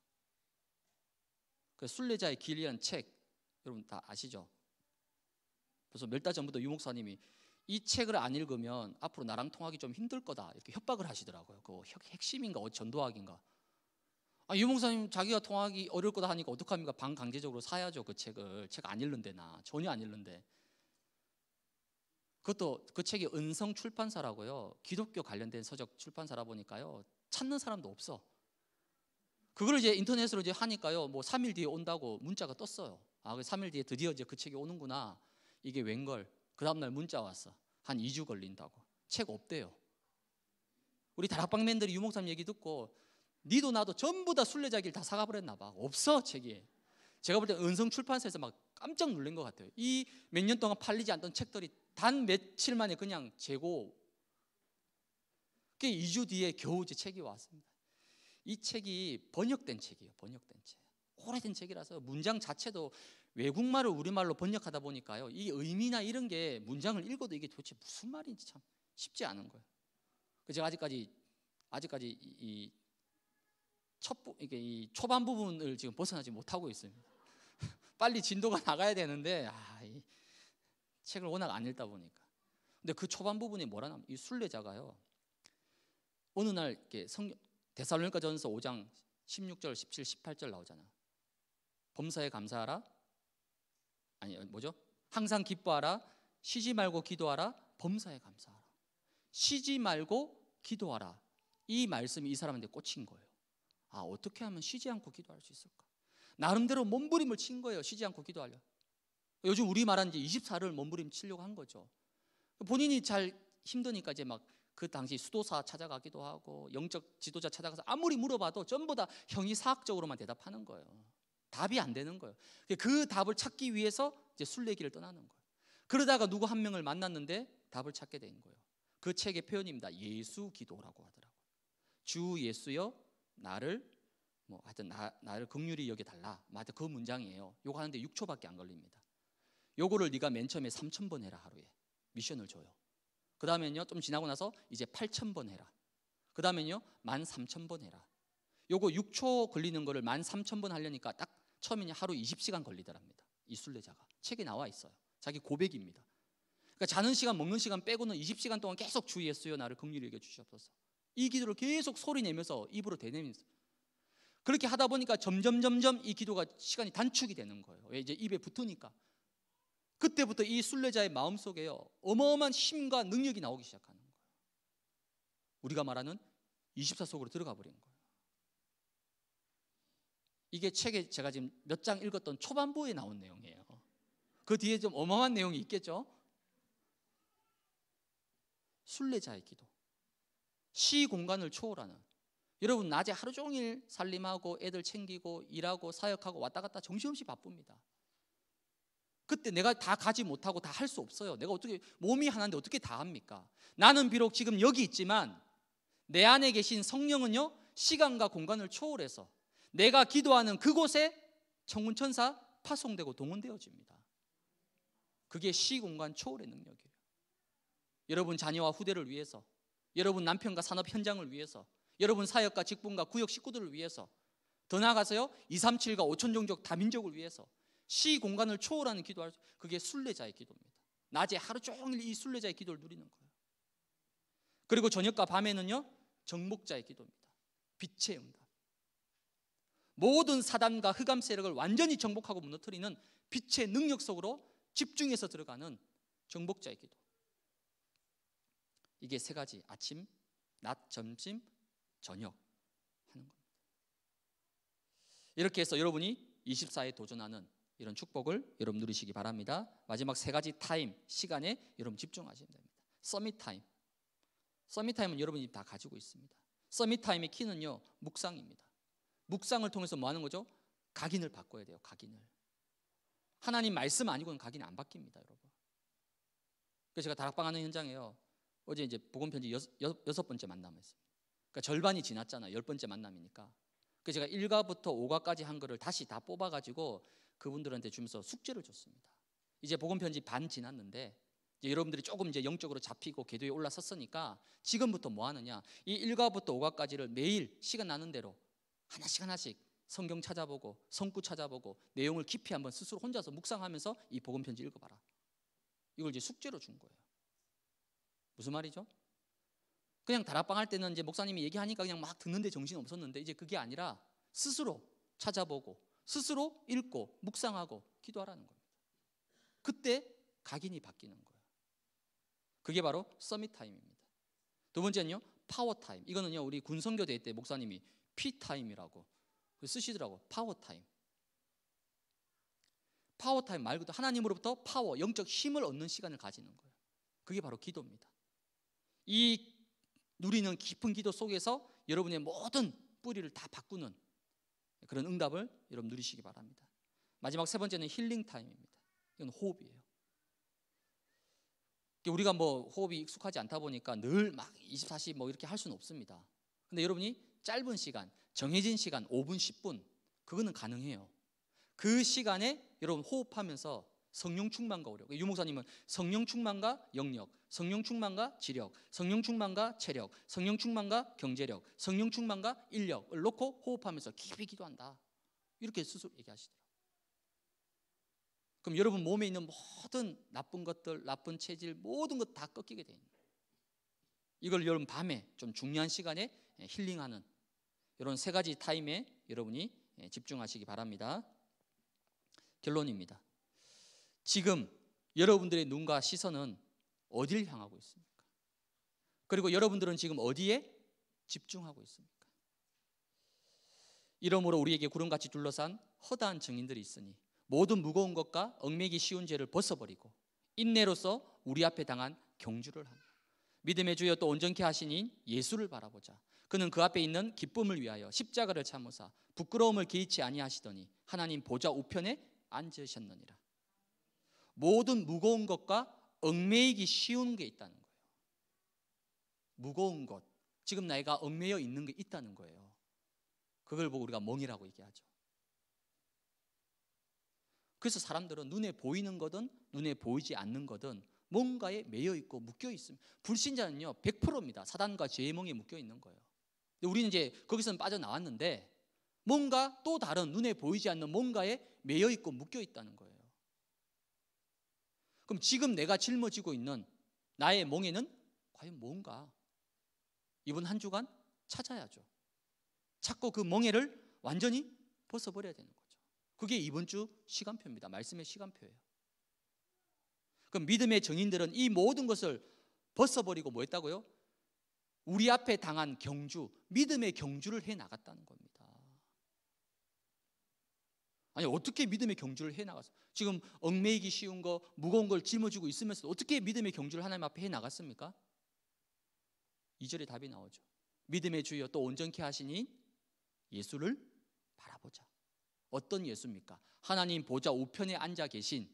Speaker 1: 그 순례자의 길이란 책 여러분 다 아시죠? 그래서 몇달 전부터 유목사님이 이 책을 안 읽으면 앞으로 나랑 통하기 좀 힘들 거다 이렇게 협박을 하시더라고요. 그 핵심인가 전도학인가. 아, 유목사님 자기가 통하기 어려울 거다 하니까 어떡합니까? 반강제적으로 사야죠 그 책을 책 안 읽는데 나 전혀 안 읽는데. 그것도 그 책이 은성 출판사라고요. 기독교 관련된 서적 출판사라 보니까요. 찾는 사람도 없어. 그걸 이제 인터넷으로 이제 하니까요. 뭐 3일 뒤에 온다고 문자가 떴어요. 아, 3일 그 뒤에 드디어 이제 그 책이 오는구나. 이게 웬걸. 그 다음날 문자 왔어. 한 2주 걸린다고. 책 없대요. 우리 다락방맨들이 유목삼 얘기 듣고 니도 나도 전부 다 순례자길 다 사가버렸나 봐. 없어 책이. 제가 볼 때 은성 출판사에서 막 깜짝 놀란 것 같아요. 이 몇 년 동안 팔리지 않던 책들이 단 며칠 만에 그냥 재고 그게 2주 뒤에 겨우 제 책이 왔습니다. 이 책이 번역된 책이에요. 번역된 책. 오래된 책이라서 문장 자체도 외국말을 우리말로 번역하다 보니까요. 이 의미나 이런 게 문장을 읽어도 이게 도대체 무슨 말인지 참 쉽지 않은 거예요. 그 제가 아직까지 아직까지 이첫 이게 이 초반 부분을 지금 벗어나지 못하고 있습니다. 빨리 진도가 나가야 되는데 아, 이 책을 워낙 안 읽다 보니까. 근데 그 초반 부분이 뭐라냐면 이 순례자가요. 어느 날 이렇게 성경 데살로니가전서 5장 16절, 17, 18절 나오잖아. 범사에 감사하라. 아니 뭐죠? 항상 기뻐하라. 쉬지 말고 기도하라. 범사에 감사하라. 쉬지 말고 기도하라. 이 말씀이 이 사람한테 꽂힌 거예요. 아 어떻게 하면 쉬지 않고 기도할 수 있을까? 나름대로 몸부림을 친 거예요. 쉬지 않고 기도하려. 요즘 우리 말한 이제 24를 몸부림 치려고 한 거죠. 본인이 잘 힘드니까 이제 막그 당시 수도사 찾아가기도 하고 영적 지도자 찾아가서 아무리 물어봐도 전부 다 형이사학적으로만 대답하는 거예요. 답이 안 되는 거예요. 그 답을 찾기 위해서 이제 순례길을 떠나는 거예요. 그러다가 누구 한 명을 만났는데 답을 찾게 된 거예요. 그 책의 표현입니다. 예수 기도라고 하더라고요. 주 예수여 나를 뭐 하여튼 나, 나를 긍휼히 여기 달라. 맞아 그 문장이에요. 요거 하는데 6초밖에 안 걸립니다. 요거를 네가 맨 처음에 3천 번 해라 하루에 미션을 줘요. 그 다음에는요 좀 지나고 나서 이제 8천 번 해라. 그 다음에는요 13,000번 해라. 요거 6초 걸리는 거를 13,000번 하려니까 딱 처음에는 하루 20시간 걸리더랍니다. 이술래자가 책에 나와 있어요. 자기 고백입니다. 그러니까 자는 시간 먹는 시간 빼고는 20시간 동안 계속 주의했어요. 나를 긍휼히 여겨 주시옵소서. 이 기도를 계속 소리 내면서 입으로 대내면서 그렇게 하다 보니까 점점 점점 이 기도가 시간이 단축이 되는 거예요. 왜 이제 입에 붙으니까 그때부터 이 순례자의 마음속에요. 어마어마한 힘과 능력이 나오기 시작하는 거예요. 우리가 말하는 24속으로 들어가 버린 거예요. 이게 책에 제가 지금 몇 장 읽었던 초반부에 나온 내용이에요. 그 뒤에 좀 어마어마한 내용이 있겠죠. 순례자의 기도. 시 공간을 초월하는 여러분 낮에 하루 종일 살림하고 애들 챙기고 일하고 사역하고 왔다 갔다 정신없이 바쁩니다. 그때 내가 다 가지 못하고 다 할 수 없어요. 내가 어떻게 몸이 하나인데 어떻게 다 합니까? 나는 비록 지금 여기 있지만 내 안에 계신 성령은요. 시간과 공간을 초월해서 내가 기도하는 그곳에 청운 천사 파송되고 동원되어집니다. 그게 시공간 초월의 능력이에요. 여러분 자녀와 후대를 위해서, 여러분 남편과 산업 현장을 위해서, 여러분 사역과 직분과 구역 식구들을 위해서, 더 나아가서요 237과 5천 종족 다민족을 위해서, 시 공간을 초월하는 기도 할 수, 그게 순례자의 기도입니다. 낮에 하루 종일 이 순례자의 기도를 누리는 거예요. 그리고 저녁과 밤에는요 정복자의 기도입니다. 빛의 응답. 모든 사단과 흑암 세력을 완전히 정복하고 무너뜨리는 빛의 능력 속으로 집중해서 들어가는 정복자의 기도. 이게 세 가지 아침, 낮, 점심, 저녁 하는 겁니다. 이렇게 해서 여러분이 24에 도전하는 이런 축복을 여러분 누리시기 바랍니다. 마지막 세 가지 타임 시간에 여러분 집중하시면 됩니다. 서밋 타임. 서밋 타임은 여러분이 다 가지고 있습니다. 서밋 타임의 키는요 묵상입니다. 묵상을 통해서 뭐 하는 거죠? 각인을 바꿔야 돼요. 각인을. 하나님 말씀 아니고는 각인안 바뀝니다, 여러분. 그래서 제가 다락방하는 현장에요. 어제 이제 복음 편지 여섯, 여섯 번째 만남했습니다. 그러니까 절반이 지났잖아요. 열 번째 만남이니까. 그 제가 1과부터 5과까지 한 거를 다시 다 뽑아가지고 그분들한테 주면서 숙제를 줬습니다. 이제 복음 편지 반 지났는데 이제 여러분들이 조금 이제 영적으로 잡히고 궤도에 올라섰으니까 지금부터 뭐 하느냐? 이 1과부터 5과까지를 매일 시간 나는 대로 하나씩 하나씩 성경 찾아보고 성구 찾아보고 내용을 깊이 한번 스스로 혼자서 묵상하면서 이 복음 편지 읽어 봐라. 이걸 이제 숙제로 준 거예요. 무슨 말이죠? 그냥 다락방 할 때는 이제 목사님이 얘기하니까 그냥 막 듣는데 정신 없었는데 이제 그게 아니라 스스로 찾아보고 스스로 읽고 묵상하고 기도하라는 겁니다. 그때 각인이 바뀌는 거예요. 그게 바로 서밋 타임입니다. 두 번째는요. 파워 타임. 이거는요. 우리 군성교 대회 때 목사님이 피 타임이라고 쓰시더라고. 파워 타임. 파워 타임 말고도 하나님으로부터 파워, 영적 힘을 얻는 시간을 가지는 거예요. 그게 바로 기도입니다. 이 누리는 깊은 기도 속에서 여러분의 모든 뿌리를 다 바꾸는 그런 응답을 여러분 누리시기 바랍니다. 마지막 세 번째는 힐링 타임입니다. 이건 호흡이에요. 우리가 뭐 호흡이 익숙하지 않다 보니까 늘 막 24시 뭐 이렇게 할 수는 없습니다. 근데 여러분이 짧은 시간, 정해진 시간 5분, 10분 그거는 가능해요. 그 시간에 여러분 호흡하면서 성령 충만과 오력. 유목사님은 성령 충만과 영력, 성령 충만과 지력, 성령 충만과 체력, 성령 충만과 경제력, 성령 충만과 인력을 놓고 호흡하면서 깊이 기도한다. 이렇게 스스로 얘기하시더라고요. 그럼 여러분 몸에 있는 모든 나쁜 것들, 나쁜 체질, 모든 것 다 꺾이게 돼 있는 이걸 여러분 밤에 좀 중요한 시간에 예, 힐링하는 이런 세 가지 타임에 여러분이 예, 집중하시기 바랍니다. 결론입니다. 지금 여러분들의 눈과 시선은 어디를 향하고 있습니까? 그리고 여러분들은 지금 어디에 집중하고 있습니까? 이러므로 우리에게 구름같이 둘러싼 허다한 증인들이 있으니 모든 무거운 것과 얽매기 쉬운 죄를 벗어버리고 인내로서 우리 앞에 당한 경주를 하며 믿음의 주여 또 온전케 하시니 예수를 바라보자. 그는 그 앞에 있는 기쁨을 위하여 십자가를 참으사 부끄러움을 개의치 아니하시더니 하나님 보좌 우편에 앉으셨느니라. 모든 무거운 것과 얽매이기 쉬운 게 있다는 거예요. 무거운 것. 지금 나이가 얽매여 있는 게 있다는 거예요. 그걸 보고 우리가 멍이라고 얘기하죠. 그래서 사람들은 눈에 보이는 거든 눈에 보이지 않는 거든 뭔가에 매여 있고 묶여 있습니다. 불신자는요, 100%입니다. 사단과 죄의 멍에 묶여 있는 거예요. 근데 우리는 이제 거기서는 빠져나왔는데 뭔가 또 다른 눈에 보이지 않는 뭔가에 매여 있고 묶여 있다는 거예요. 그럼 지금 내가 짊어지고 있는 나의 멍에는 과연 뭔가? 이번 한 주간 찾아야죠. 찾고 그 멍에를 완전히 벗어버려야 되는 거죠. 그게 이번 주 시간표입니다. 말씀의 시간표예요. 그럼 믿음의 정인들은 이 모든 것을 벗어버리고 뭐 했다고요? 우리 앞에 당한 경주, 믿음의 경주를 해 나갔다는 겁니다. 아니 어떻게 믿음의 경주를 해 나가서 지금 얽매이기 쉬운 거 무거운 걸 짊어지고 있으면서 어떻게 믿음의 경주를 하나님 앞에 해 나갔습니까? 2절에 답이 나오죠. 믿음의 주여 또 온전케 하시니 예수를 바라보자. 어떤 예수입니까? 하나님 보좌 우편에 앉아 계신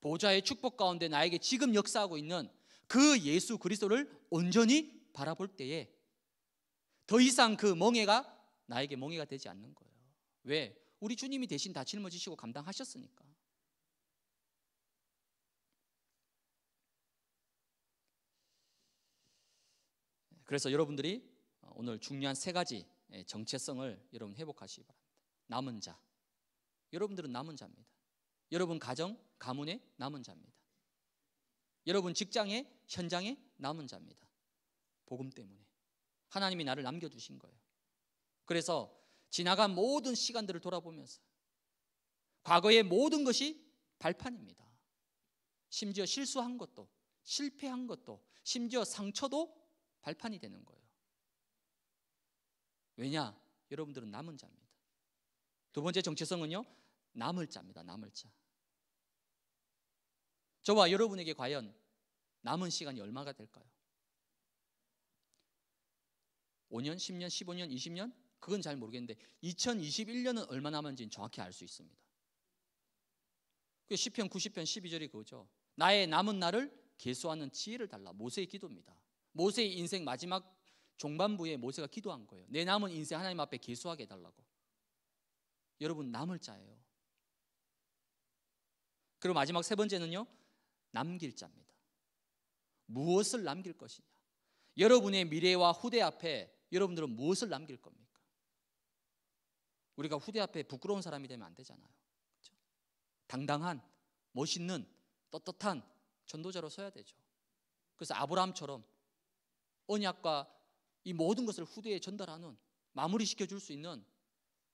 Speaker 1: 보좌의 축복 가운데 나에게 지금 역사하고 있는 그 예수 그리스도를 온전히 바라볼 때에 더 이상 그 멍해가 나에게 멍해가 되지 않는 거예요. 왜? 우리 주님이 대신 다 짊어지시고 감당하셨으니까. 그래서 여러분들이 오늘 중요한 세 가지 정체성을 여러분 회복하시기 바랍니다. 남은 자. 여러분들은 남은 자입니다. 여러분 가정, 가문의 남은 자입니다. 여러분 직장의 현장의 남은 자입니다. 복음 때문에 하나님이 나를 남겨 두신 거예요. 그래서 지나간 모든 시간들을 돌아보면서 과거의 모든 것이 발판입니다. 심지어 실수한 것도, 실패한 것도, 심지어 상처도 발판이 되는 거예요. 왜냐? 여러분들은 남은 자입니다. 두 번째 정체성은요, 남을 자입니다. 남을 자. 저와 여러분에게 과연 남은 시간이 얼마가 될까요? 5년, 10년, 15년, 20년? 그건 잘 모르겠는데 2021년은 얼마 남았는지는 정확히 알 수 있습니다. 그 시편 90편 12절이 그거죠. 나의 남은 날을 계수하는 지혜를 달라. 모세의 기도입니다. 모세의 인생 마지막 종반부에 모세가 기도한 거예요. 내 남은 인생 하나님 앞에 계수하게 해달라고. 여러분 남을 자예요. 그리고 마지막 세 번째는요. 남길 자입니다. 무엇을 남길 것이냐? 여러분의 미래와 후대 앞에 여러분들은 무엇을 남길 겁니까? 우리가 후대 앞에 부끄러운 사람이 되면 안 되잖아요. 그렇죠? 당당한, 멋있는, 떳떳한 전도자로 서야 되죠. 그래서 아브라함처럼 언약과 이 모든 것을 후대에 전달하는 마무리시켜 줄 수 있는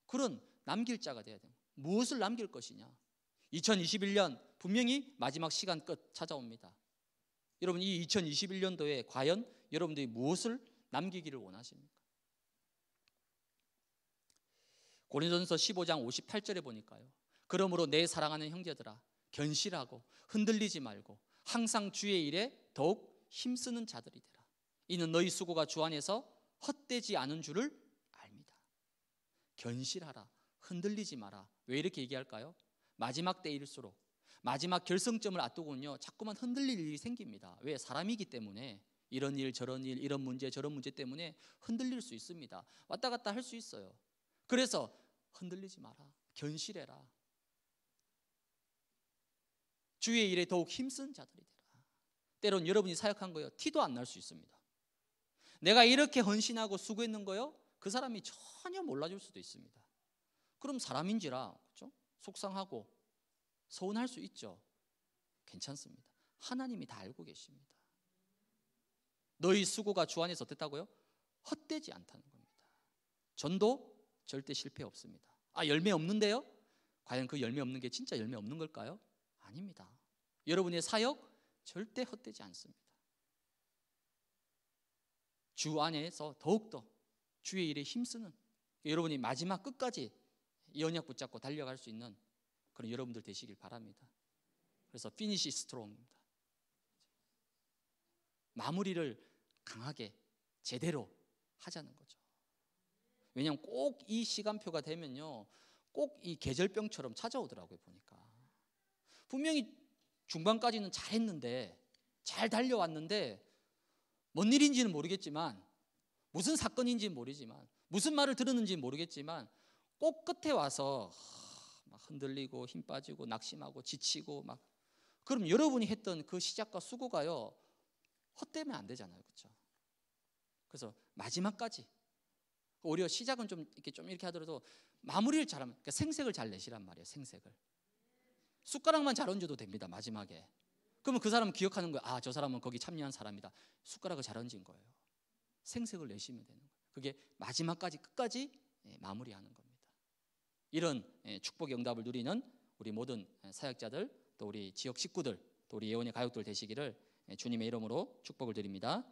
Speaker 1: 그런 남길 자가 돼야 돼요. 무엇을 남길 것이냐? 2021년 분명히 마지막 시간 끝 찾아옵니다. 여러분 이 2021년도에 과연 여러분들이 무엇을 남기기를 원하십니까? 고린도전서 15장 58절에 보니까요. 그러므로 내 사랑하는 형제들아 견실하고 흔들리지 말고 항상 주의 일에 더욱 힘쓰는 자들이 되라. 이는 너희 수고가 주 안에서 헛되지 않은 줄을 압니다. 견실하라. 흔들리지 마라. 왜 이렇게 얘기할까요? 마지막 때일수록 마지막 결승점을 앞두고는요. 자꾸만 흔들릴 일이 생깁니다. 왜? 사람이기 때문에 이런 일 저런 일 이런 문제 저런 문제 때문에 흔들릴 수 있습니다. 왔다 갔다 할 수 있어요. 그래서 흔들리지 마라. 견실해라. 주의 일에 더욱 힘쓴 자들이 되라. 때론 여러분이 사역한 거요. 티도 안 날 수 있습니다. 내가 이렇게 헌신하고 수고했는 거요. 그 사람이 전혀 몰라줄 수도 있습니다. 그럼 사람인지라 그렇죠? 속상하고 서운할 수 있죠. 괜찮습니다. 하나님이 다 알고 계십니다. 너희 수고가 주 안에서 어땠다고요? 헛되지 않다는 겁니다. 전도 절대 실패 없습니다. 아, 열매 없는데요? 과연 그 열매 없는 게 진짜 열매 없는 걸까요? 아닙니다. 여러분의 사역 절대 헛되지 않습니다. 주 안에서 더욱더 주의 일에 힘쓰는 여러분이 마지막 끝까지 이약 붙잡고 달려갈 수 있는 그런 여러분들 되시길 바랍니다. 그래서 피니시 스트롱입니다. 마무리를 강하게 제대로 하자는 거죠. 왜냐하면 꼭 이 시간표가 되면요. 꼭 이 계절병처럼 찾아오더라고요, 보니까. 분명히 중반까지는 잘했는데, 잘 달려왔는데, 뭔 일인지는 모르겠지만, 무슨 사건인지 모르지만, 무슨 말을 들었는지 모르겠지만, 꼭 끝에 와서 막 흔들리고 힘 빠지고 낙심하고 지치고 막 그럼 여러분이 했던 그 시작과 수고가요 헛되면 안 되잖아요, 그렇죠? 그래서 마지막까지 오히려 시작은 좀 이렇게 좀 이렇게 하더라도 마무리를 잘하면 그러니까 생색을 잘 내시란 말이에요. 생색을. 숟가락만 잘 얹어도 됩니다. 마지막에. 그러면 그 사람 기억하는 거예요. 아, 저 사람은 거기 참여한 사람이다. 숟가락을 잘 얹은 거예요. 생색을 내시면 되는 거예요. 그게 마지막까지 끝까지 예, 마무리하는 겁니다. 이런 예, 축복의 응답을 누리는 우리 모든 예, 사역자들 또 우리 지역 식구들 또 우리 예원의 가족들 되시기를 주님의 이름으로 축복을 드립니다.